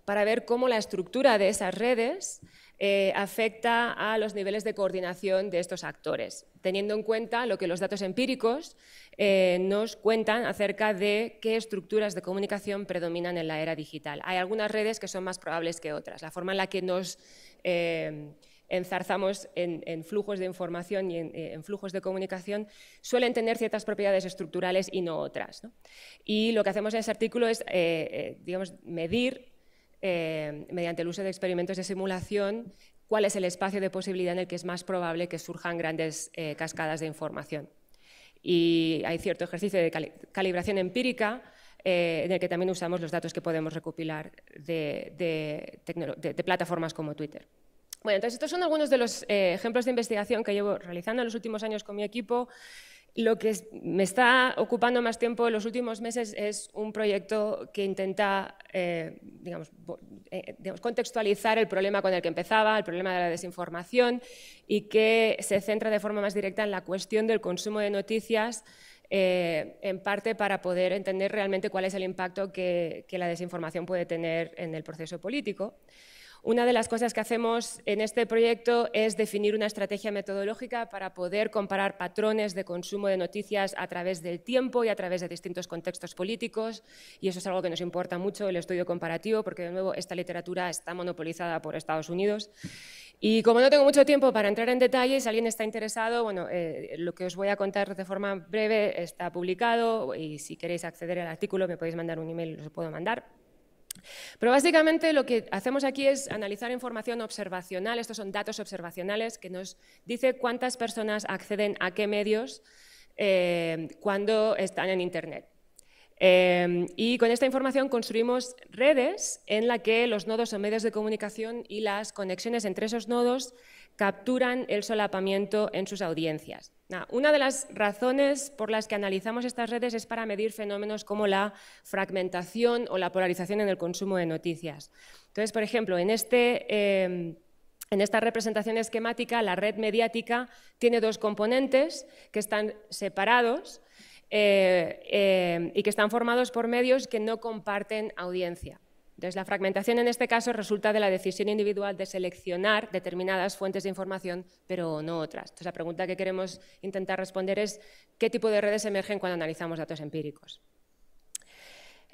para ver cómo la estructura de esas redes eh, afecta a los niveles de coordinación de estos actores, teniendo en cuenta lo que los datos empíricos eh, nos cuentan acerca de qué estructuras de comunicación predominan en la era digital. Hay algunas redes que son más probables que otras. La forma en la que nos eh, enzarzamos en, flujos de información y en, flujos de comunicación suelen tener ciertas propiedades estructurales y no otras. Y lo que hacemos en ese artículo es, digamos, medir eh, mediante el uso de experimentos de simulación, cuál es el espacio de posibilidad en el que es más probable que surjan grandes eh, cascadas de información. Y hay cierto ejercicio de calibración empírica eh, en el que también usamos los datos que podemos recopilar de, de, plataformas como Twitter. Bueno, entonces estos son algunos de los ejemplos de investigación que llevo realizando en los últimos años con mi equipo lo que me está ocupando más tiempo en los últimos meses es un proyecto que intenta eh, eh, contextualizar el problema con el que empezaba, el problema de la desinformación, y que se centra de forma más directa en la cuestión del consumo de noticias, eh, en parte para poder entender realmente cuál es el impacto que la desinformación puede tener en el proceso político. Una de las cosas que hacemos en este proyecto es definir una estrategia metodológica para poder comparar patrones de consumo de noticias a través del tiempo y a través de distintos contextos políticos. Y eso es algo que nos importa mucho, el estudio comparativo, porque de nuevo esta literatura está monopolizada por Estados Unidos. Y como no tengo mucho tiempo para entrar en detalles, si alguien está interesado, bueno, eh, lo que os voy a contar de forma breve está publicado y si queréis acceder al artículo me podéis mandar un email, os lo puedo mandar. Pero básicamente lo que hacemos aquí es analizar información observacional, estos son datos observacionales que nos dice cuántas personas acceden a qué medios eh, cuando están en Internet. Eh, y con esta información construimos redes en las que los nodos o medios de comunicación y las conexiones entre esos nodos capturan el solapamiento en sus audiencias. Una de las razones por las que analizamos estas redes es para medir fenómenos como la fragmentación o la polarización en el consumo de noticias. Entonces, por ejemplo, en, este, em, en esta representación esquemática, la red mediática tiene dos componentes que están separados eh, em, y que están formados por medios que no comparten audiencia. Entonces, la fragmentación en este caso resulta de la decisión individual de seleccionar determinadas fuentes de información, pero no otras. Entonces, la pregunta que queremos intentar responder es qué tipo de redes emergen cuando analizamos datos empíricos.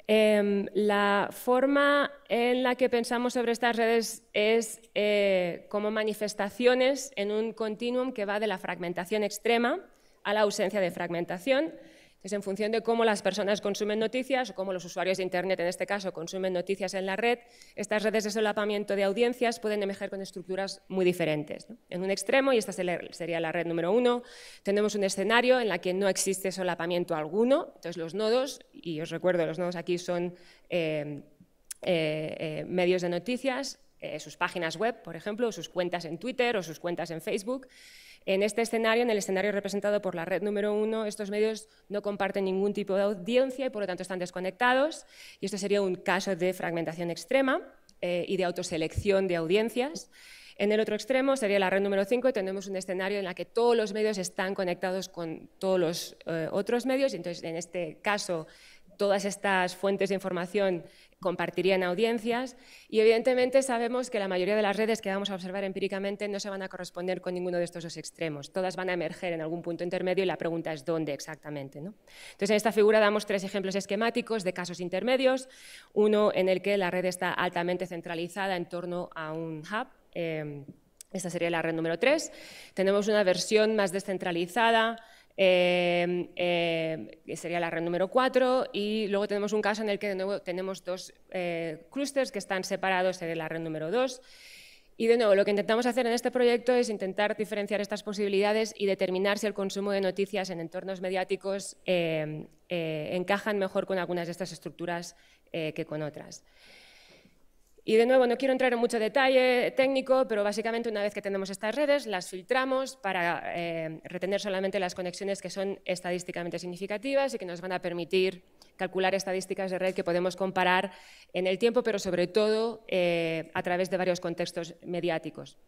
Em, la forma en la que pensamos sobre estas redes es eh, como manifestaciones en un continuum que va de la fragmentación extrema a la ausencia de fragmentación, es en función de cómo las personas consumen noticias, o cómo los usuarios de Internet, en este caso, consumen noticias en la red, estas redes de solapamiento de audiencias pueden emerger con estructuras muy diferentes. En un extremo, y esta sería la red número uno, tenemos un escenario en el que no existe solapamiento alguno, entonces los nodos, y os recuerdo, los nodos aquí son eh, eh, eh, medios de noticias, sus páginas web, por ejemplo, sus cuentas en Twitter o sus cuentas en Facebook, en este escenario, en el escenario representado por la red número uno, estos medios no comparten ningún tipo de audiencia y por lo tanto están desconectados. Y esto sería un caso de fragmentación extrema eh, y de autoselección de audiencias. En el otro extremo sería la red número cinco, tenemos un escenario en el que todos los medios están conectados con todos los eh, otros medios. Y entonces, en este caso, todas estas fuentes de información compartirían audiencias y evidentemente sabemos que la mayoría de las redes que vamos a observar empíricamente no se van a corresponder con ninguno de estos dos extremos. Todas van a emerger en algún punto intermedio y la pregunta es dónde exactamente. Entonces en esta figura damos tres ejemplos esquemáticos de casos intermedios, uno en el que la red está altamente centralizada en torno a un hub. Eh, esta sería la red número 3. Tenemos una versión más descentralizada Em, em, que sería la red número 4, y luego tenemos un caso en el que de nuevo tenemos dos eh, clusters que están separados, sería la red número 2. Y de nuevo, lo que intentamos hacer en este proyecto es intentar diferenciar estas posibilidades y determinar si el consumo de noticias en entornos mediáticos em, eh, encajan mejor con algunas de estas estructuras eh, que con otras. Y de nuevo, no quiero entrar en mucho detalle técnico, pero básicamente una vez que tenemos estas redes, las filtramos para eh, retener solamente las conexiones que son estadísticamente significativas y que nos van a permitir calcular estadísticas de red que podemos comparar en el tiempo, pero sobre todo eh, a través de varios contextos mediáticos.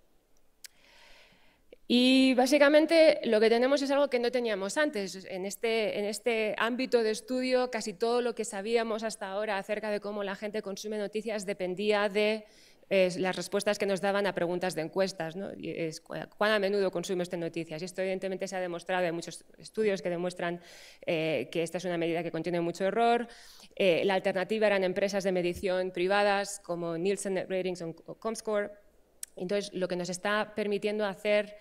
Y básicamente lo que tenemos es algo que no teníamos antes. En este, en este ámbito de estudio, casi todo lo que sabíamos hasta ahora acerca de cómo la gente consume noticias dependía de eh, las respuestas que nos daban a preguntas de encuestas. ¿Cuán a menudo consume usted noticias? Y esto evidentemente se ha demostrado, en muchos estudios que demuestran eh, que esta es una medida que contiene mucho error. Eh, la alternativa eran empresas de medición privadas como Nielsen Ratings o Comscore. Entonces, lo que nos está permitiendo hacer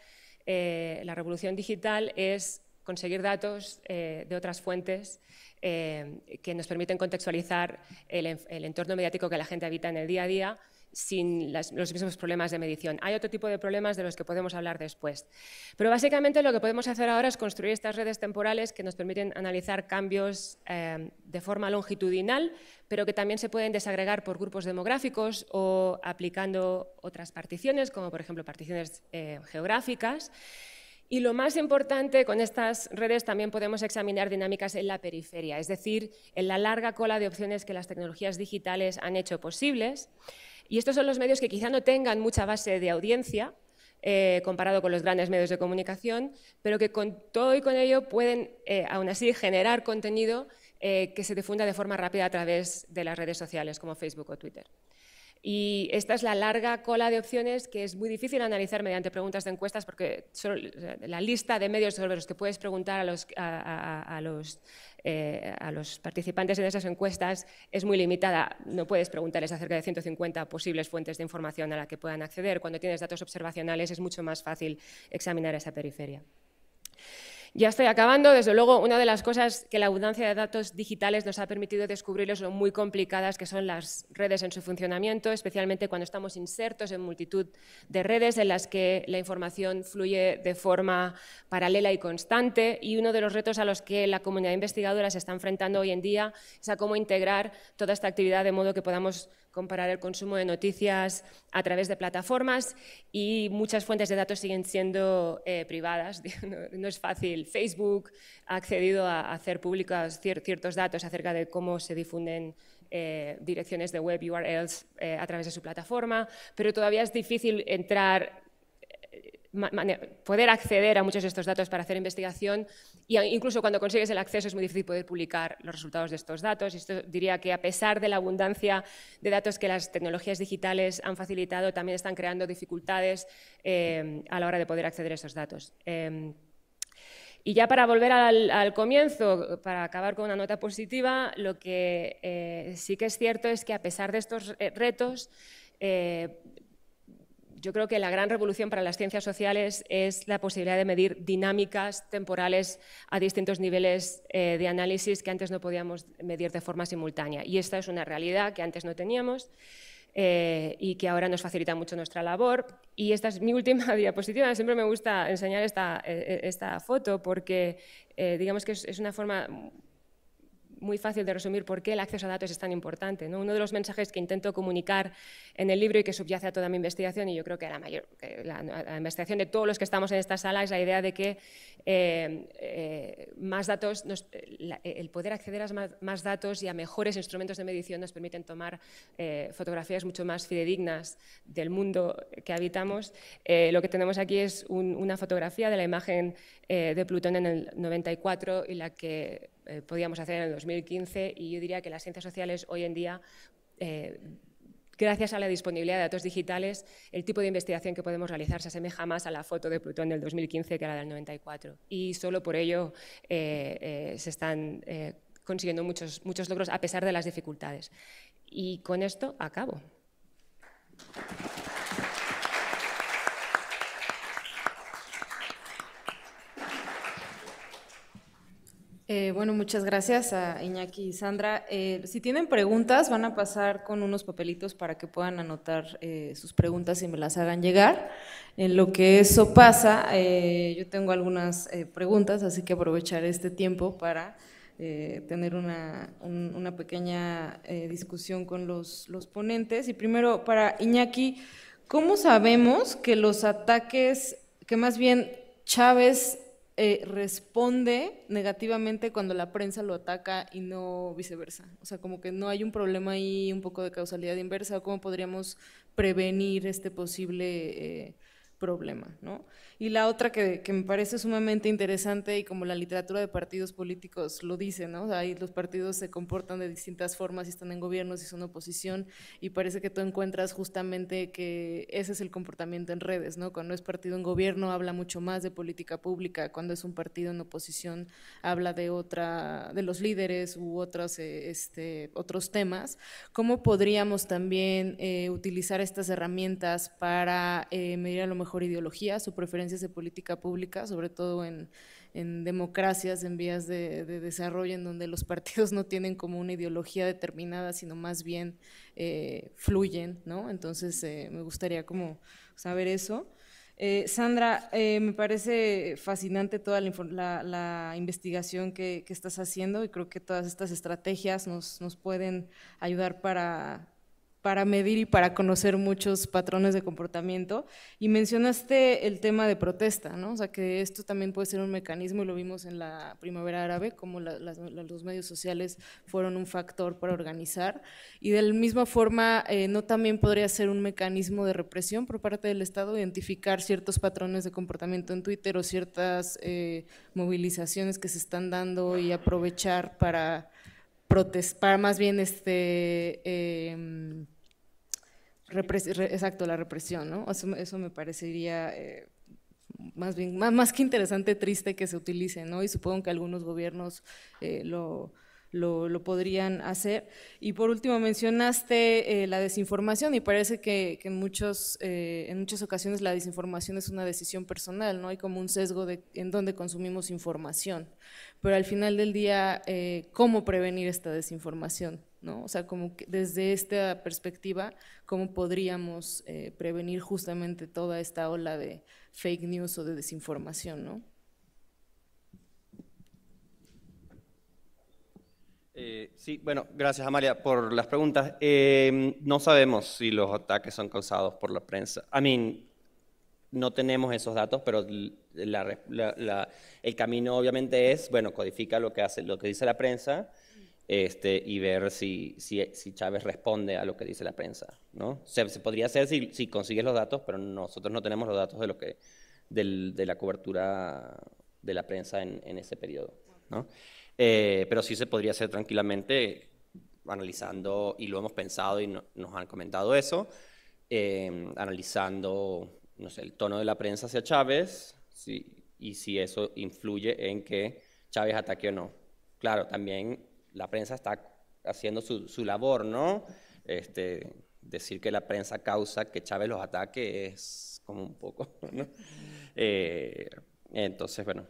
eh, la revolución digital es conseguir datos eh, de otras fuentes eh, que nos permiten contextualizar el, entorno mediático que la gente habita en el día a día sin los mismos problemas de medición. Hay otro tipo de problemas de los que podemos hablar después. Pero básicamente lo que podemos hacer ahora es construir estas redes temporales que nos permiten analizar cambios eh, de forma longitudinal, pero que también se pueden desagregar por grupos demográficos o aplicando otras particiones, como por ejemplo particiones eh, geográficas. Y lo más importante, con estas redes también podemos examinar dinámicas en la periferia, es decir, en la larga cola de opciones que las tecnologías digitales han hecho posibles. Y estos son los medios que quizá no tengan mucha base de audiencia eh, comparado con los grandes medios de comunicación, pero que con todo y con ello pueden eh, aún así generar contenido eh, que se difunda de forma rápida a través de las redes sociales como Facebook o Twitter. Y esta es la larga cola de opciones que es muy difícil analizar mediante preguntas de encuestas porque la lista de medios sobre los que puedes preguntar a los eh, a los participantes en esas encuestas es muy limitada. No puedes preguntarles acerca de 150 posibles fuentes de información a la que puedan acceder. Cuando tienes datos observacionales es mucho más fácil examinar esa periferia. Ya estoy acabando. Desde luego, una de las cosas que la abundancia de datos digitales nos ha permitido descubrir es lo muy complicadas que son las redes en su funcionamiento, especialmente cuando estamos insertos en multitud de redes en las que la información fluye de forma paralela y constante. Y uno de los retos a los que la comunidad investigadora se está enfrentando hoy en día es a cómo integrar toda esta actividad de modo que podamos comparar el consumo de noticias a través de plataformas y muchas fuentes de datos siguen siendo eh, privadas. (laughs) No, no es fácil Facebook ha accedido a hacer públicos ciertos datos acerca de cómo se difunden eh, direcciones de web, URLs, eh, a través de su plataforma, pero todavía es difícil entrar eh, poder acceder a muchos de estos datos para hacer investigación y incluso cuando consigues el acceso es muy difícil poder publicar los resultados de estos datos. Esto diría que a pesar de la abundancia de datos que las tecnologías digitales han facilitado, también están creando dificultades a la hora de poder acceder a esos datos. Em, y ya para volver al, comienzo, para acabar con una nota positiva, lo que eh, sí que es cierto es que a pesar de estos retos, eh, yo creo que la gran revolución para las ciencias sociales es la posibilidad de medir dinámicas temporales a distintos niveles eh, de análisis que antes no podíamos medir de forma simultánea. Y esta es una realidad que antes no teníamos. Eh, y que ahora nos facilita mucho nuestra labor. Y esta es mi última (laughs) diapositiva. Siempre me gusta enseñar esta, eh, eh, esta foto porque digamos que es, una forma muy fácil de resumir por qué el acceso a datos es tan importante. ¿no? Uno de los mensajes que intento comunicar en el libro y que subyace a toda mi investigación, y yo creo que la, mayor, la, investigación de todos los que estamos en esta sala, es la idea de que eh, eh, más datos, el poder acceder a más, datos y a mejores instrumentos de medición nos permiten tomar eh, fotografías mucho más fidedignas del mundo que habitamos. lo que tenemos aquí es una fotografía de la imagen de Plutón en el 94 y la que eh, podíamos hacer en el 2015 y yo diría que las ciencias sociales hoy en día... Eh, gracias a la disponibilidad de datos digitales, el tipo de investigación que podemos realizar se asemeja más a la foto de Plutón del 2015 que a la del 94. Y solo por ello eh, se están consiguiendo muchos, muchos logros a pesar de las dificultades. Y con esto acabo. Eh, bueno, muchas gracias a Iñaki y Sandra. Eh, si tienen preguntas, van a pasar con unos papelitos para que puedan anotar eh, sus preguntas y me las hagan llegar. En lo que eso pasa, yo tengo algunas preguntas, así que aprovechar este tiempo para tener una, pequeña discusión con los, los ponentes. Y primero, para Iñaki, ¿cómo sabemos que los ataques, que más bien Chávez eh, responde negativamente cuando la prensa lo ataca y no viceversa. O sea, como que no hay un problema ahí, un poco de causalidad inversa, cómo podríamos prevenir este posible eh, problema, ¿no? Y la otra que, me parece sumamente interesante y como la literatura de partidos políticos lo dice, ¿no? ahí los partidos se comportan de distintas formas y están en gobierno, si son oposición y parece que tú encuentras justamente que ese es el comportamiento en redes, ¿no? Cuando es partido en gobierno habla mucho más de política pública, cuando es un partido en oposición habla de otra, de los líderes u otros, eh, este, otros temas. ¿Cómo podríamos también eh, utilizar estas herramientas para eh, medir a lo mejor ideologías o preferencias de política pública, sobre todo en, democracias en vías de, desarrollo, en donde los partidos no tienen como una ideología determinada, sino más bien eh, fluyen, ¿no? Entonces eh, me gustaría como saber eso. Eh, Sandra, me parece fascinante toda la, investigación que, estás haciendo y creo que todas estas estrategias nos pueden ayudar para para medir y para conocer muchos patrones de comportamiento. Y mencionaste el tema de protesta, ¿no? O sea, que esto también puede ser un mecanismo, y lo vimos en la primavera árabe, como los medios sociales fueron un factor para organizar. Y de la misma forma, eh, ¿no también podría ser un mecanismo de represión por parte del Estado identificar ciertos patrones de comportamiento en Twitter o ciertas eh, movilizaciones que se están dando y aprovechar para protestar, más bien este... Em, exacto, la represión, ¿no? Eso, me parecería eh, más bien, más, que interesante, triste que se utilice, ¿no? Y supongo que algunos gobiernos eh, lo, podrían hacer. Y por último, mencionaste eh, la desinformación y parece que, en, muchas ocasiones la desinformación es una decisión personal, ¿no? Hay como un sesgo en donde consumimos información. Pero al final del día, ¿cómo prevenir esta desinformación? O sea, como desde esta perspectiva, ¿cómo podríamos eh, prevenir justamente toda esta ola de fake news o de desinformación, eh, sí, bueno, gracias Amalia por las preguntas. Em, no sabemos si los ataques son causados por la prensa. I mean, no tenemos esos datos, pero el camino obviamente es, bueno, codifica lo que hace, lo que dice la prensa este, y ver si, si, si, Chávez responde a lo que dice la prensa. ¿no? Se, podría hacer si, si, consigues los datos, pero nosotros no tenemos los datos de, lo que, de la cobertura de la prensa en, en ese periodo. ¿no? Eh, pero sí se podría hacer tranquilamente analizando, y lo hemos pensado y nos han comentado eso, em, analizando no sé, el tono de la prensa hacia Chávez si, y si eso influye en que Chávez ataque o no. Claro, también la prensa está haciendo su, su labor, ¿no? Este, decir que la prensa causa que Chávez los ataque es como un poco, (laughs) ¿no? Eh, entonces, bueno.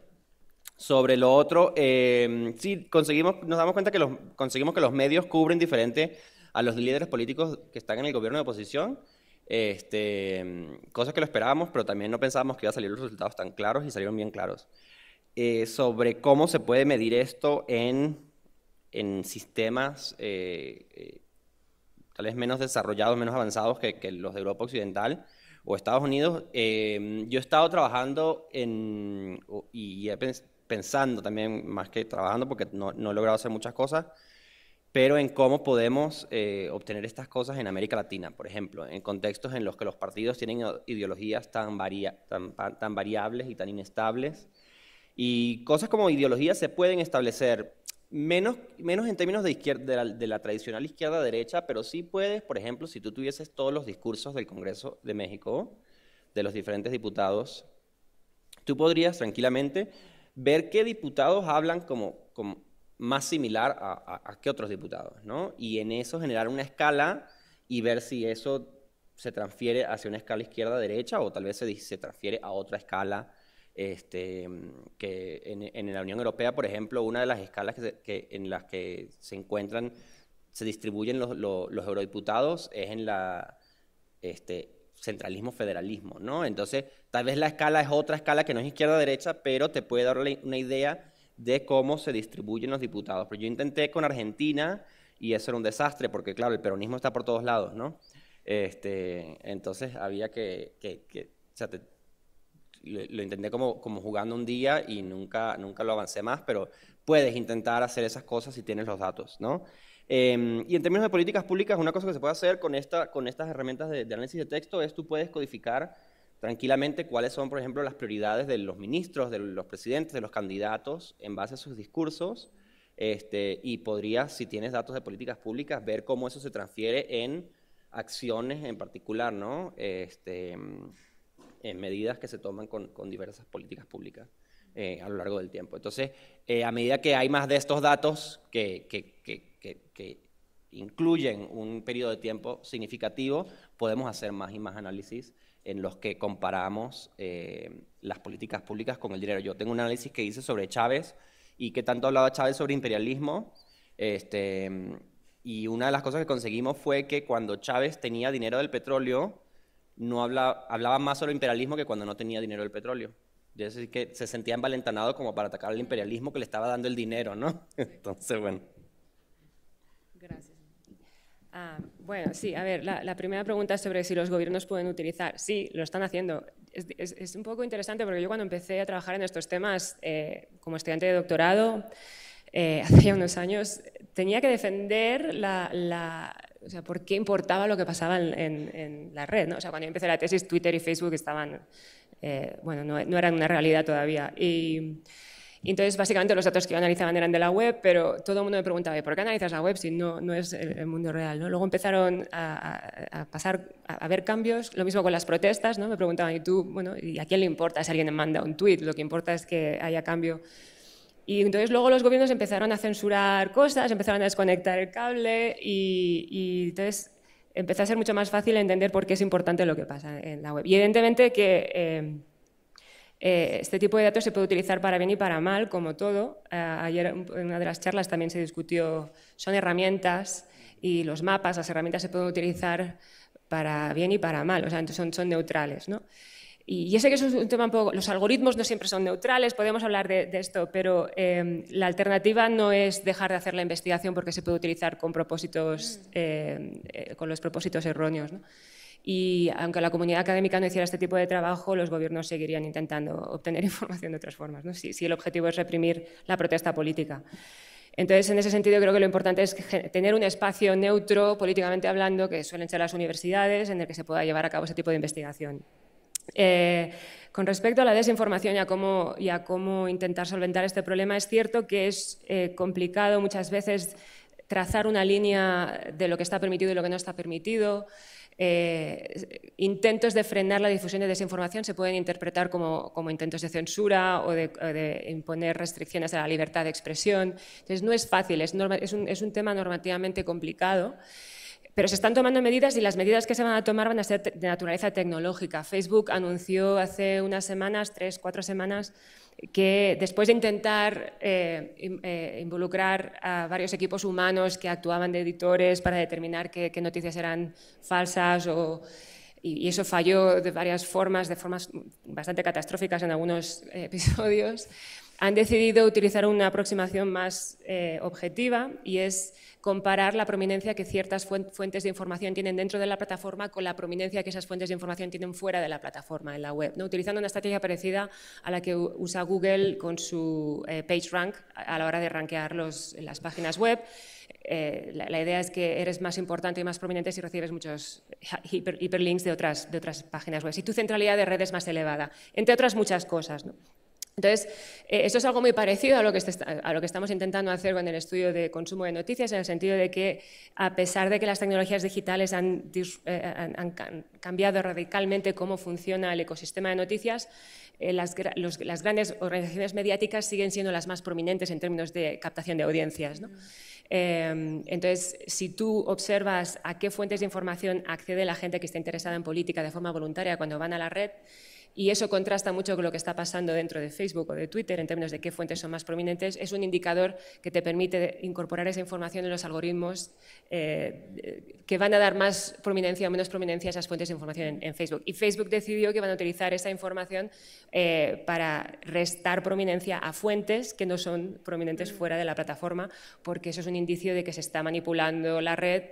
Sobre lo otro, eh, sí, conseguimos, nos damos cuenta que los, conseguimos que los medios cubren diferente a los líderes políticos que están en el gobierno de oposición, este, cosas que lo esperábamos, pero también no pensábamos que iban a salir los resultados tan claros y salieron bien claros. Eh, sobre cómo se puede medir esto en en sistemas eh, eh, tal vez menos desarrollados, menos avanzados que, los de Europa Occidental o Estados Unidos. Em, yo he estado trabajando en, y, pensando también, más que trabajando, porque no, he logrado hacer muchas cosas, pero en cómo podemos eh, obtener estas cosas en América Latina, por ejemplo, en contextos en los que los partidos tienen ideologías tan, tan, tan variables y tan inestables. Y cosas como ideologías se pueden establecer menos, en términos de, de, la, tradicional izquierda-derecha, pero sí puedes, por ejemplo, si tú tuvieses todos los discursos del Congreso de México, de los diferentes diputados, tú podrías tranquilamente ver qué diputados hablan como, más similar a, qué otros diputados, ¿no? Y en eso generar una escala y ver si eso se transfiere hacia una escala izquierda-derecha o tal vez se transfiere a otra escala este, que en, la Unión Europea, por ejemplo, una de las escalas que, en las que se encuentran, se distribuyen los, eurodiputados es en la este, centralismo-federalismo, ¿no? Entonces, tal vez la escala es otra escala que no es izquierda-derecha, pero te puede dar una idea de cómo se distribuyen los diputados. Pero yo intenté con Argentina y eso era un desastre, porque claro, el peronismo está por todos lados, ¿no? Este, entonces había que, que, que o sea, te, lo, intenté como, como jugando un día y nunca, nunca lo avancé más, pero puedes intentar hacer esas cosas si tienes los datos, ¿no? Em, y en términos de políticas públicas, una cosa que se puede hacer con, esta, con estas herramientas de, de, análisis de texto es tú puedes codificar tranquilamente cuáles son, por ejemplo, las prioridades de los ministros, de los presidentes, de los candidatos en base a sus discursos. Este, y podrías, si tienes datos de políticas públicas, ver cómo eso se transfiere en acciones en particular, ¿no? Este, en eh, medidas que se toman con, diversas políticas públicas eh, a lo largo del tiempo. Entonces, eh, a medida que hay más de estos datos que, incluyen un periodo de tiempo significativo, podemos hacer más y más análisis en los que comparamos las políticas públicas con el dinero. Yo tengo un análisis que hice sobre Chávez y que tanto hablaba Chávez sobre imperialismo. Este, y una de las cosas que conseguimos fue que cuando Chávez tenía dinero del petróleo, no hablaba, más sobre imperialismo que cuando no tenía dinero del petróleo. Yo que se sentía envalentanado como para atacar al imperialismo que le estaba dando el dinero, ¿no? (laughs) Entonces, bueno. Gracias. Ah, bueno, sí, a ver, la, primera pregunta es sobre si los gobiernos pueden utilizar. Sí, lo están haciendo. Es, un poco interesante porque yo cuando empecé a trabajar en estos temas eh, como estudiante de doctorado, eh, (laughs) hace unos años, tenía que defender la, o sea, ¿por qué importaba lo que pasaba en, la red? O sea, cuando empecé la tesis, Twitter y Facebook estaban, eh, bueno, no, eran una realidad todavía. Y, entonces, básicamente, los datos que yo analizaban eran de la web, pero todo el mundo me preguntaba, ¿por qué analizas la web si no, no es el, mundo real? ¿no? Luego empezaron a, pasar, a, ver cambios, lo mismo con las protestas, ¿no? Me preguntaban, ¿y tú, bueno, ¿y a quién le importa si alguien manda un tweet? Lo que importa es que haya cambio y entonces luego los gobiernos empezaron a censurar cosas, empezaron a desconectar el cable y, entonces empezó a ser mucho más fácil entender por qué es importante lo que pasa en la web. Y evidentemente que eh, eh, este tipo de datos se puede utilizar para bien y para mal, como todo. Eh, ayer en una de las charlas también se discutió, son herramientas y los mapas, las herramientas se pueden utilizar para bien y para mal, o sea, son, son neutrales. ¿no? Y ya sé que es un tema un poco, los algoritmos no siempre son neutrales, podemos hablar de, esto, pero em, la alternativa no es dejar de hacer la investigación porque se puede utilizar con, propósitos, mm. em, eh, con los propósitos erróneos. Y aunque la comunidad académica no hiciera este tipo de trabajo, los gobiernos seguirían intentando obtener (laughs) información de otras formas, si, si el objetivo es reprimir la protesta política. Entonces, en ese sentido, creo que lo importante es tener un espacio neutro, políticamente hablando, que suelen ser las universidades, en el que se pueda llevar a cabo ese tipo de investigación. Eh, con respecto a la desinformación y a, cómo, intentar solventar este problema, es cierto que es eh, complicado muchas veces trazar una línea de lo que está permitido y lo que no está permitido. Eh, intentos de frenar la difusión de desinformación se pueden interpretar como, intentos de censura o de, imponer restricciones a la libertad de expresión. Entonces, no es fácil, es un tema normativamente complicado. Pero se están tomando medidas y las medidas que se van a tomar van a ser de naturaleza tecnológica. Facebook anunció hace unas semanas, tres, cuatro semanas, que después de intentar eh, eh, involucrar a varios equipos humanos que actuaban de editores para determinar qué, noticias eran falsas o, y, eso falló de varias formas, de formas bastante catastróficas en algunos eh, (laughs) episodios, han decidido utilizar una aproximación más objetiva y es comparar la prominencia que ciertas fuentes de información tienen dentro de la plataforma con la prominencia que esas fuentes de información tienen fuera de la plataforma, en la web, ¿no? utilizando una estrategia parecida a la que usa Google con su eh, PageRank a la hora de rankear las páginas web. Eh, la, idea es que eres más importante y más prominente si recibes muchos (laughs) hiperlinks de otras, páginas web, y tu centralidad de red es más elevada, entre otras muchas cosas. ¿no? Entonces, eh, esto es algo muy parecido a lo, que estamos intentando hacer con el estudio de consumo de noticias, en el sentido de que, a pesar de que las tecnologías digitales han, eh, cambiado radicalmente cómo funciona el ecosistema de noticias, eh, las, grandes organizaciones mediáticas siguen siendo las más prominentes en términos de captación de audiencias. Em, entonces, si tú observas a qué fuentes de información accede la gente que está interesada en política de forma voluntaria cuando van a la red, y eso contrasta mucho con lo que está pasando dentro de Facebook o de Twitter en términos de qué fuentes son más prominentes, es un indicador que te permite incorporar esa información en los algoritmos eh, eh, que van a dar más prominencia o menos prominencia a esas fuentes de información en, Facebook. Y Facebook decidió que van a utilizar esa información eh, para restar prominencia a fuentes que no son prominentes fuera de la plataforma, porque eso es un indicio de que se está manipulando la red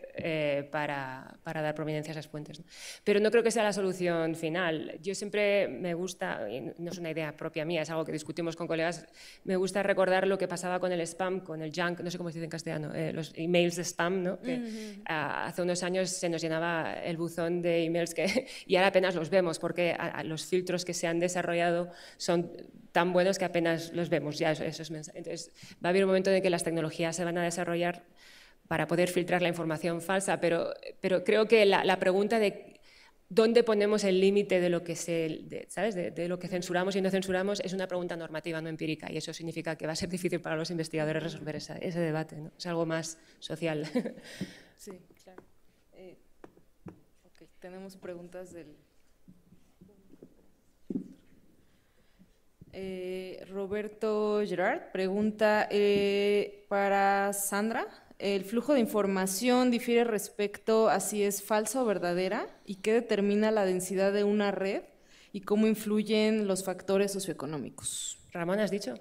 para, dar prominencia a esas fuentes. Pero no creo que sea la solución final. Yo siempre me gusta, no es una idea propia mía, es algo que discutimos con colegas, me gusta recordar lo que pasaba con el spam, con el junk, no sé cómo se dice en castellano, eh, los emails de spam, ¿no? que hace unos años se nos llenaba el buzón de emails que, (laughs) y ahora apenas los vemos porque los filtros que se han desarrollado son tan buenos que apenas los vemos ya Entonces va a haber un momento en que las tecnologías se van a desarrollar para poder filtrar la información falsa, pero, pero creo que la, la pregunta de ¿Dónde ponemos el límite de lo que de, De, lo que censuramos y no censuramos? Es una pregunta normativa, no empírica, y eso significa que va a ser (laughs) difícil para los investigadores resolver ese debate. Es algo más social. (laughs) Sí, claro. Eh, tenemos preguntas del. Eh, Roberto Gerard pregunta eh, para Sandra el flujo de información difiere respecto a si es falsa o verdadera y qué determina la densidad de una red y cómo influyen los factores socioeconómicos. Ramón, ¿has dicho?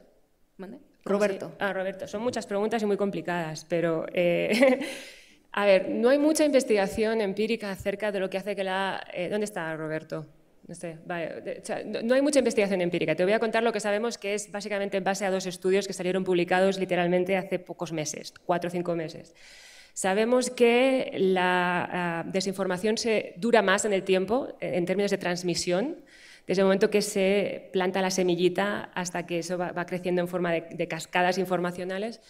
Roberto. Ah, Roberto. Son muchas preguntas y muy complicadas, pero... Eh, (laughs) a ver, no hay mucha investigación empírica acerca de lo que hace que la... Eh, ¿Dónde está Roberto? No, no, hay mucha investigación empírica. Te voy a contar lo que sabemos, que es básicamente en base a dos estudios que salieron publicados literalmente hace pocos meses, cuatro o cinco meses. Sabemos que la ah, desinformación se dura más en el tiempo, eh, en términos de transmisión, desde el momento que se planta la semillita hasta que eso va, creciendo en forma de, cascadas informacionales.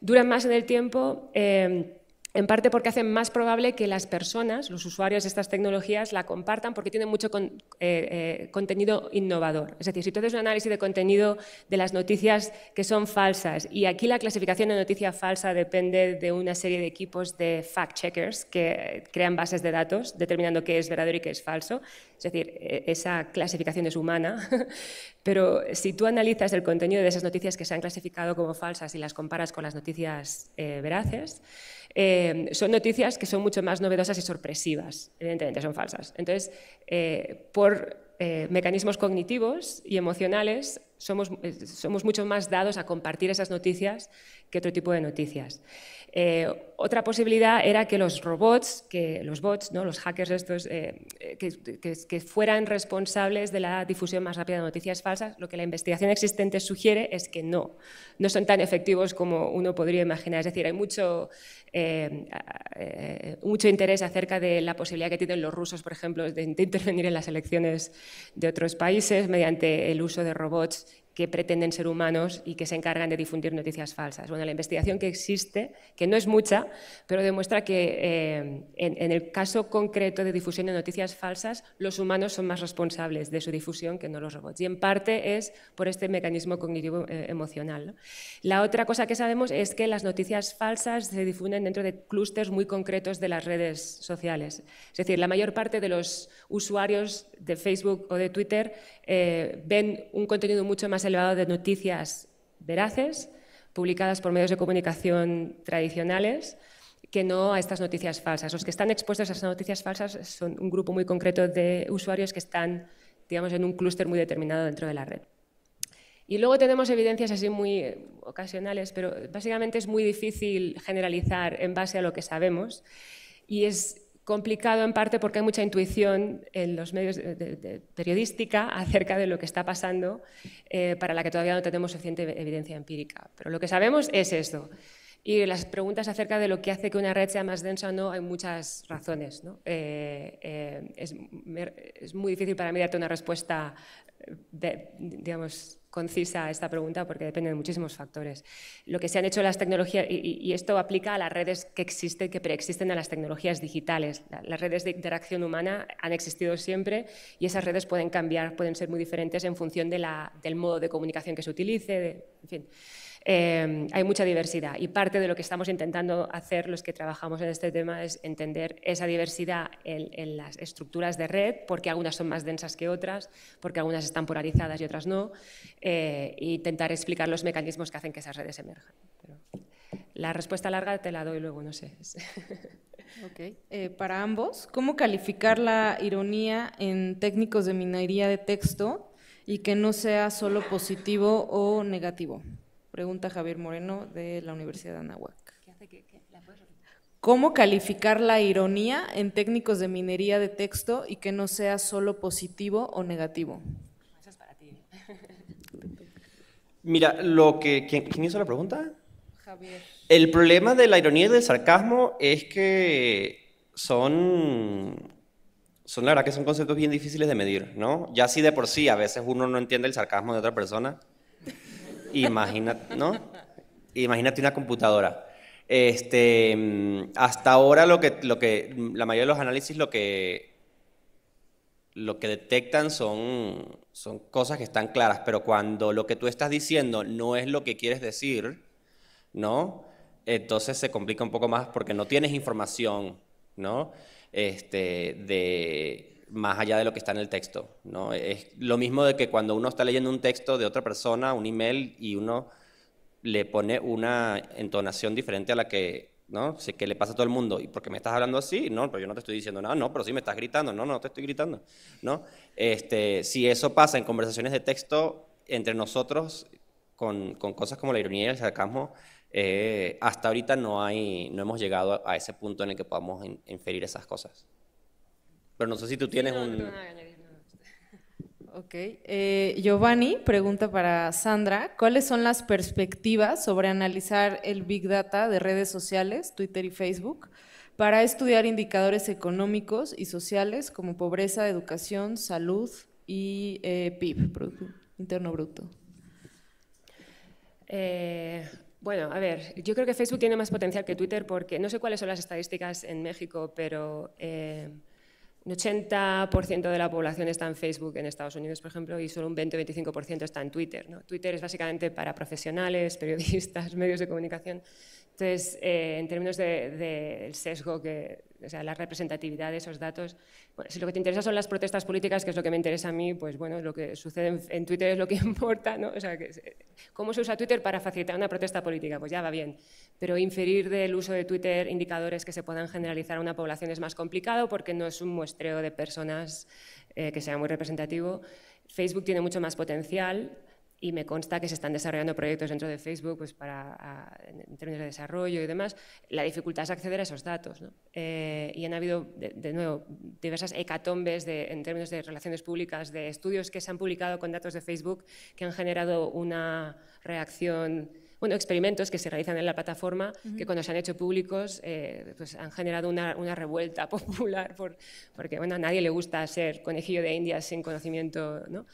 Dura más en el tiempo. Eh, en parte porque hacen más probable que las personas, los usuarios de estas tecnologías, la compartan porque tienen mucho eh, eh, contenido innovador. Es decir, si tú haces un análisis de contenido de las noticias que son falsas, y aquí la clasificación de noticia falsa depende de una serie de equipos de fact-checkers que crean bases de datos determinando qué es verdadero y qué es falso, es decir, e, esa clasificación es humana, (laughs) pero si tú analizas el contenido de esas noticias que se han clasificado como falsas y las comparas con las noticias eh, veraces, eh, son noticias que son mucho más novedosas y sorpresivas, evidentemente son falsas. Entonces, eh, por eh, mecanismos cognitivos y emocionales, somos, somos mucho más dados a compartir esas noticias que otro tipo de noticias. Eh, otra posibilidad era que los robots, que los bots, ¿no? los hackers estos, eh, que, fueran responsables de la difusión más rápida de noticias falsas, lo que la investigación existente sugiere es que no, no son tan efectivos como uno podría imaginar. Es decir, hay mucho, eh, mucho interés acerca de la posibilidad que tienen los rusos, por ejemplo, de intervenir en las elecciones de otros países mediante el uso de robots que pretenden ser humanos y que se encargan de difundir noticias falsas. Bueno, la investigación que existe, que no es mucha, pero demuestra que eh, en, el caso concreto de difusión de noticias falsas, los humanos son más responsables de su difusión que no los robots. Y en parte es por este mecanismo cognitivo eh, emocional. La otra cosa que sabemos es que las noticias falsas se difunden dentro de clústeres muy concretos de las redes sociales. Es decir, la mayor parte de los usuarios de Facebook o de Twitter eh, ven un contenido mucho más elevado de noticias veraces, publicadas por medios de comunicación tradicionales, que no a estas noticias falsas. Los que están expuestos a esas noticias falsas son un grupo muy concreto de usuarios que están, digamos, en un clúster muy determinado dentro de la red. Y luego tenemos evidencias así muy ocasionales, pero básicamente es muy difícil generalizar en base a lo que sabemos. Y es complicado en parte porque hay mucha intuición en los medios de, periodística (laughs) acerca de lo que está pasando, eh, para la que todavía no tenemos suficiente evidencia empírica. Pero lo que sabemos es esto. Y las preguntas acerca de lo que hace que una red sea más densa o no, hay muchas razones. Eh, eh, es, es, muy difícil para mí darte una respuesta, digamos, concisa esta pregunta porque depende de muchísimos factores. Lo que se han hecho las tecnologías, y, esto aplica a las redes que existen, que preexisten a las tecnologías digitales. Las redes de interacción humana han existido siempre y esas redes pueden cambiar, pueden ser muy diferentes en función de la, del modo de comunicación que se utilice, en fin. Em, hay mucha diversidad y parte de lo que estamos intentando hacer los que trabajamos en este tema es entender esa diversidad en, las estructuras de red, porque algunas son más densas que otras, porque algunas están polarizadas y otras no, eh, intentar explicar los mecanismos que hacen que esas redes emerjan. la respuesta larga te la doy luego, no sé. (laughs) Eh, para ambos, ¿cómo calificar la ironía en técnicos de minería de texto y que no sea solo positivo o negativo? Pregunta Javier Moreno de la Universidad de Anahuac. ¿Cómo calificar la ironía en técnicos de minería de texto y que no sea solo positivo o negativo? Eso es para ti. (laughs) Mira, lo que ¿quién, hizo la pregunta? Javier. El problema de la ironía y del sarcasmo es que son son la verdad que son conceptos bien difíciles de medir, ¿no? Ya así de por sí a veces uno no entiende el sarcasmo de otra persona, Imagínate, ¿no? Imagínate una computadora. Este, hasta ahora lo que, lo que, la mayoría de los análisis lo que, lo que detectan son, son cosas que están claras, pero cuando lo que tú estás diciendo no es lo que quieres decir, ¿no? Entonces se complica un poco más porque no tienes información, ¿no? Este, de, más allá de lo que está en el texto. ¿no? Es lo mismo de que cuando uno está leyendo un texto de otra persona, un email, y uno le pone una entonación diferente a la que, ¿no? Sé que le pasa a todo el mundo. ¿Y porque me estás hablando así? No, pero yo no te estoy diciendo nada. No, pero sí me estás gritando. No, no te estoy gritando. ¿No? Este, si eso pasa en conversaciones de texto entre nosotros, con, cosas como la ironía y el sarcasmo, eh, hasta ahorita no, hay, no hemos llegado a, ese punto en el que podamos inferir esas cosas. Pero no sé si tú tienes un... No, ok. Giovanni pregunta para Sandra, ¿cuáles son las perspectivas sobre analizar el Big Data de redes sociales, Twitter y Facebook, para estudiar indicadores económicos y sociales como pobreza, educación, salud y eh, PIB, Interno Bruto? Eh, bueno, a ver, yo creo que Facebook tiene más potencial que Twitter porque no sé cuáles son las estadísticas en México, pero eh, un 80% de la población está en Facebook en Estados Unidos, por ejemplo, y solo un 20-25% está en Twitter. ¿no? Twitter es básicamente para profesionales, periodistas, (laughs) medios de comunicación. Entonces, eh, en términos del de, sesgo, que, o sea, la representatividad de esos datos, si lo que te interesa son las protestas políticas, que es lo que me interesa a mí, pues bueno, lo que sucede en, Twitter es lo que (laughs) importa, O sea, eh, ¿cómo se usa Twitter para facilitar una protesta política? Pues ya va bien pero inferir del uso de Twitter indicadores que se puedan generalizar a una población es más complicado porque no es un muestreo de personas eh, que sea muy representativo. Facebook tiene mucho más potencial y me consta que se están desarrollando proyectos dentro de Facebook pues para, en términos de desarrollo y demás. La dificultad es acceder a esos datos. Eh, y han habido, de, nuevo, diversas hecatombes de, en términos de relaciones públicas, de estudios que se han publicado con datos de Facebook que han generado una reacción bueno, experimentos que se realizan en la plataforma, que cuando se han hecho públicos eh, pues han generado una, revuelta (laughs) popular, por, porque bueno, a nadie le gusta ser conejillo de indias sin conocimiento. ¿no?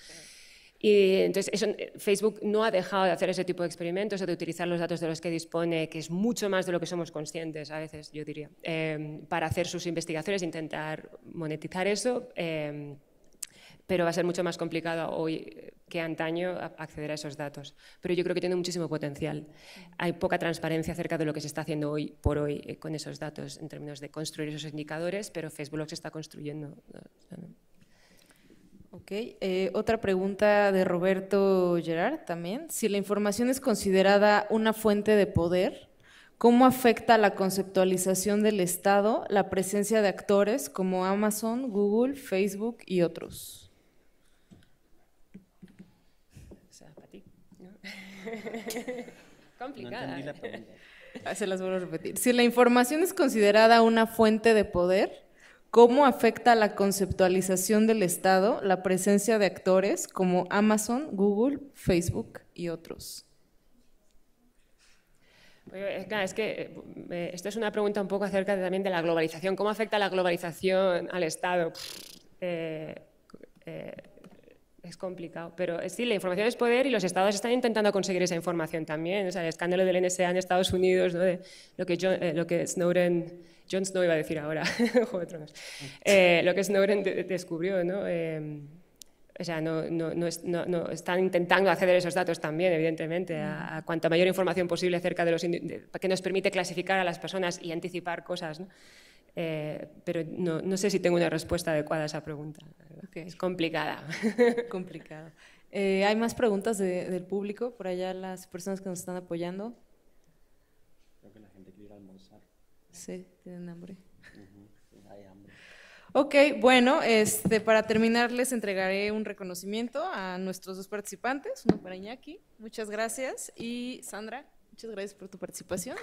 Y entonces eso, Facebook no ha dejado de hacer ese tipo de experimentos o de utilizar los datos de los que dispone, que es mucho más de lo que somos conscientes a veces, yo diría, eh, para hacer sus investigaciones, intentar monetizar eso. Eh, pero va a ser mucho más complicado hoy que antaño acceder a esos datos. Pero yo creo que tiene muchísimo potencial. Hay poca transparencia acerca de lo que se está haciendo hoy por hoy eh, con esos datos en términos de construir esos indicadores, pero Facebook se está construyendo. Ok, eh, otra pregunta de Roberto Gerard también. Si la información es considerada una fuente de poder, ¿Cómo afecta la conceptualización del Estado la presencia de actores como Amazon, Google, Facebook y otros? (laughs) Complicada. (laughs) Se las vuelvo a repetir. Si la información es considerada una fuente de poder, ¿cómo afecta a la conceptualización del Estado la presencia de actores como Amazon, Google, Facebook y otros? es que eh, eh, esto es una pregunta un poco acerca también de la globalización. ¿Cómo afecta la globalización al Estado? Eh, es complicado, pero eh, sí, la información es poder y los estados están intentando conseguir esa información también. O sea, el escándalo del NSA en Estados Unidos, ¿no? de lo, que eh, lo que Snowden, John Snow iba a decir ahora, (laughs) eh, lo que Snowden descubrió, ¿no? Em, o sea, no, están intentando acceder a esos datos también, evidentemente, a, mm. cuanta mayor información posible acerca de los que nos permite clasificar a las personas y anticipar cosas. Eh, pero no, sé si tengo una respuesta adecuada a esa pregunta. Es complicada. (laughs) Complicada. Eh, ¿Hay más preguntas del público por allá, las personas que nos están apoyando? Creo que la gente quiere almorzar. Sí, tienen hambre. Ok, bueno, este, para terminar les entregaré un reconocimiento a nuestros dos participantes, uno para Iñaki, muchas gracias, y Sandra, muchas gracias por tu participación.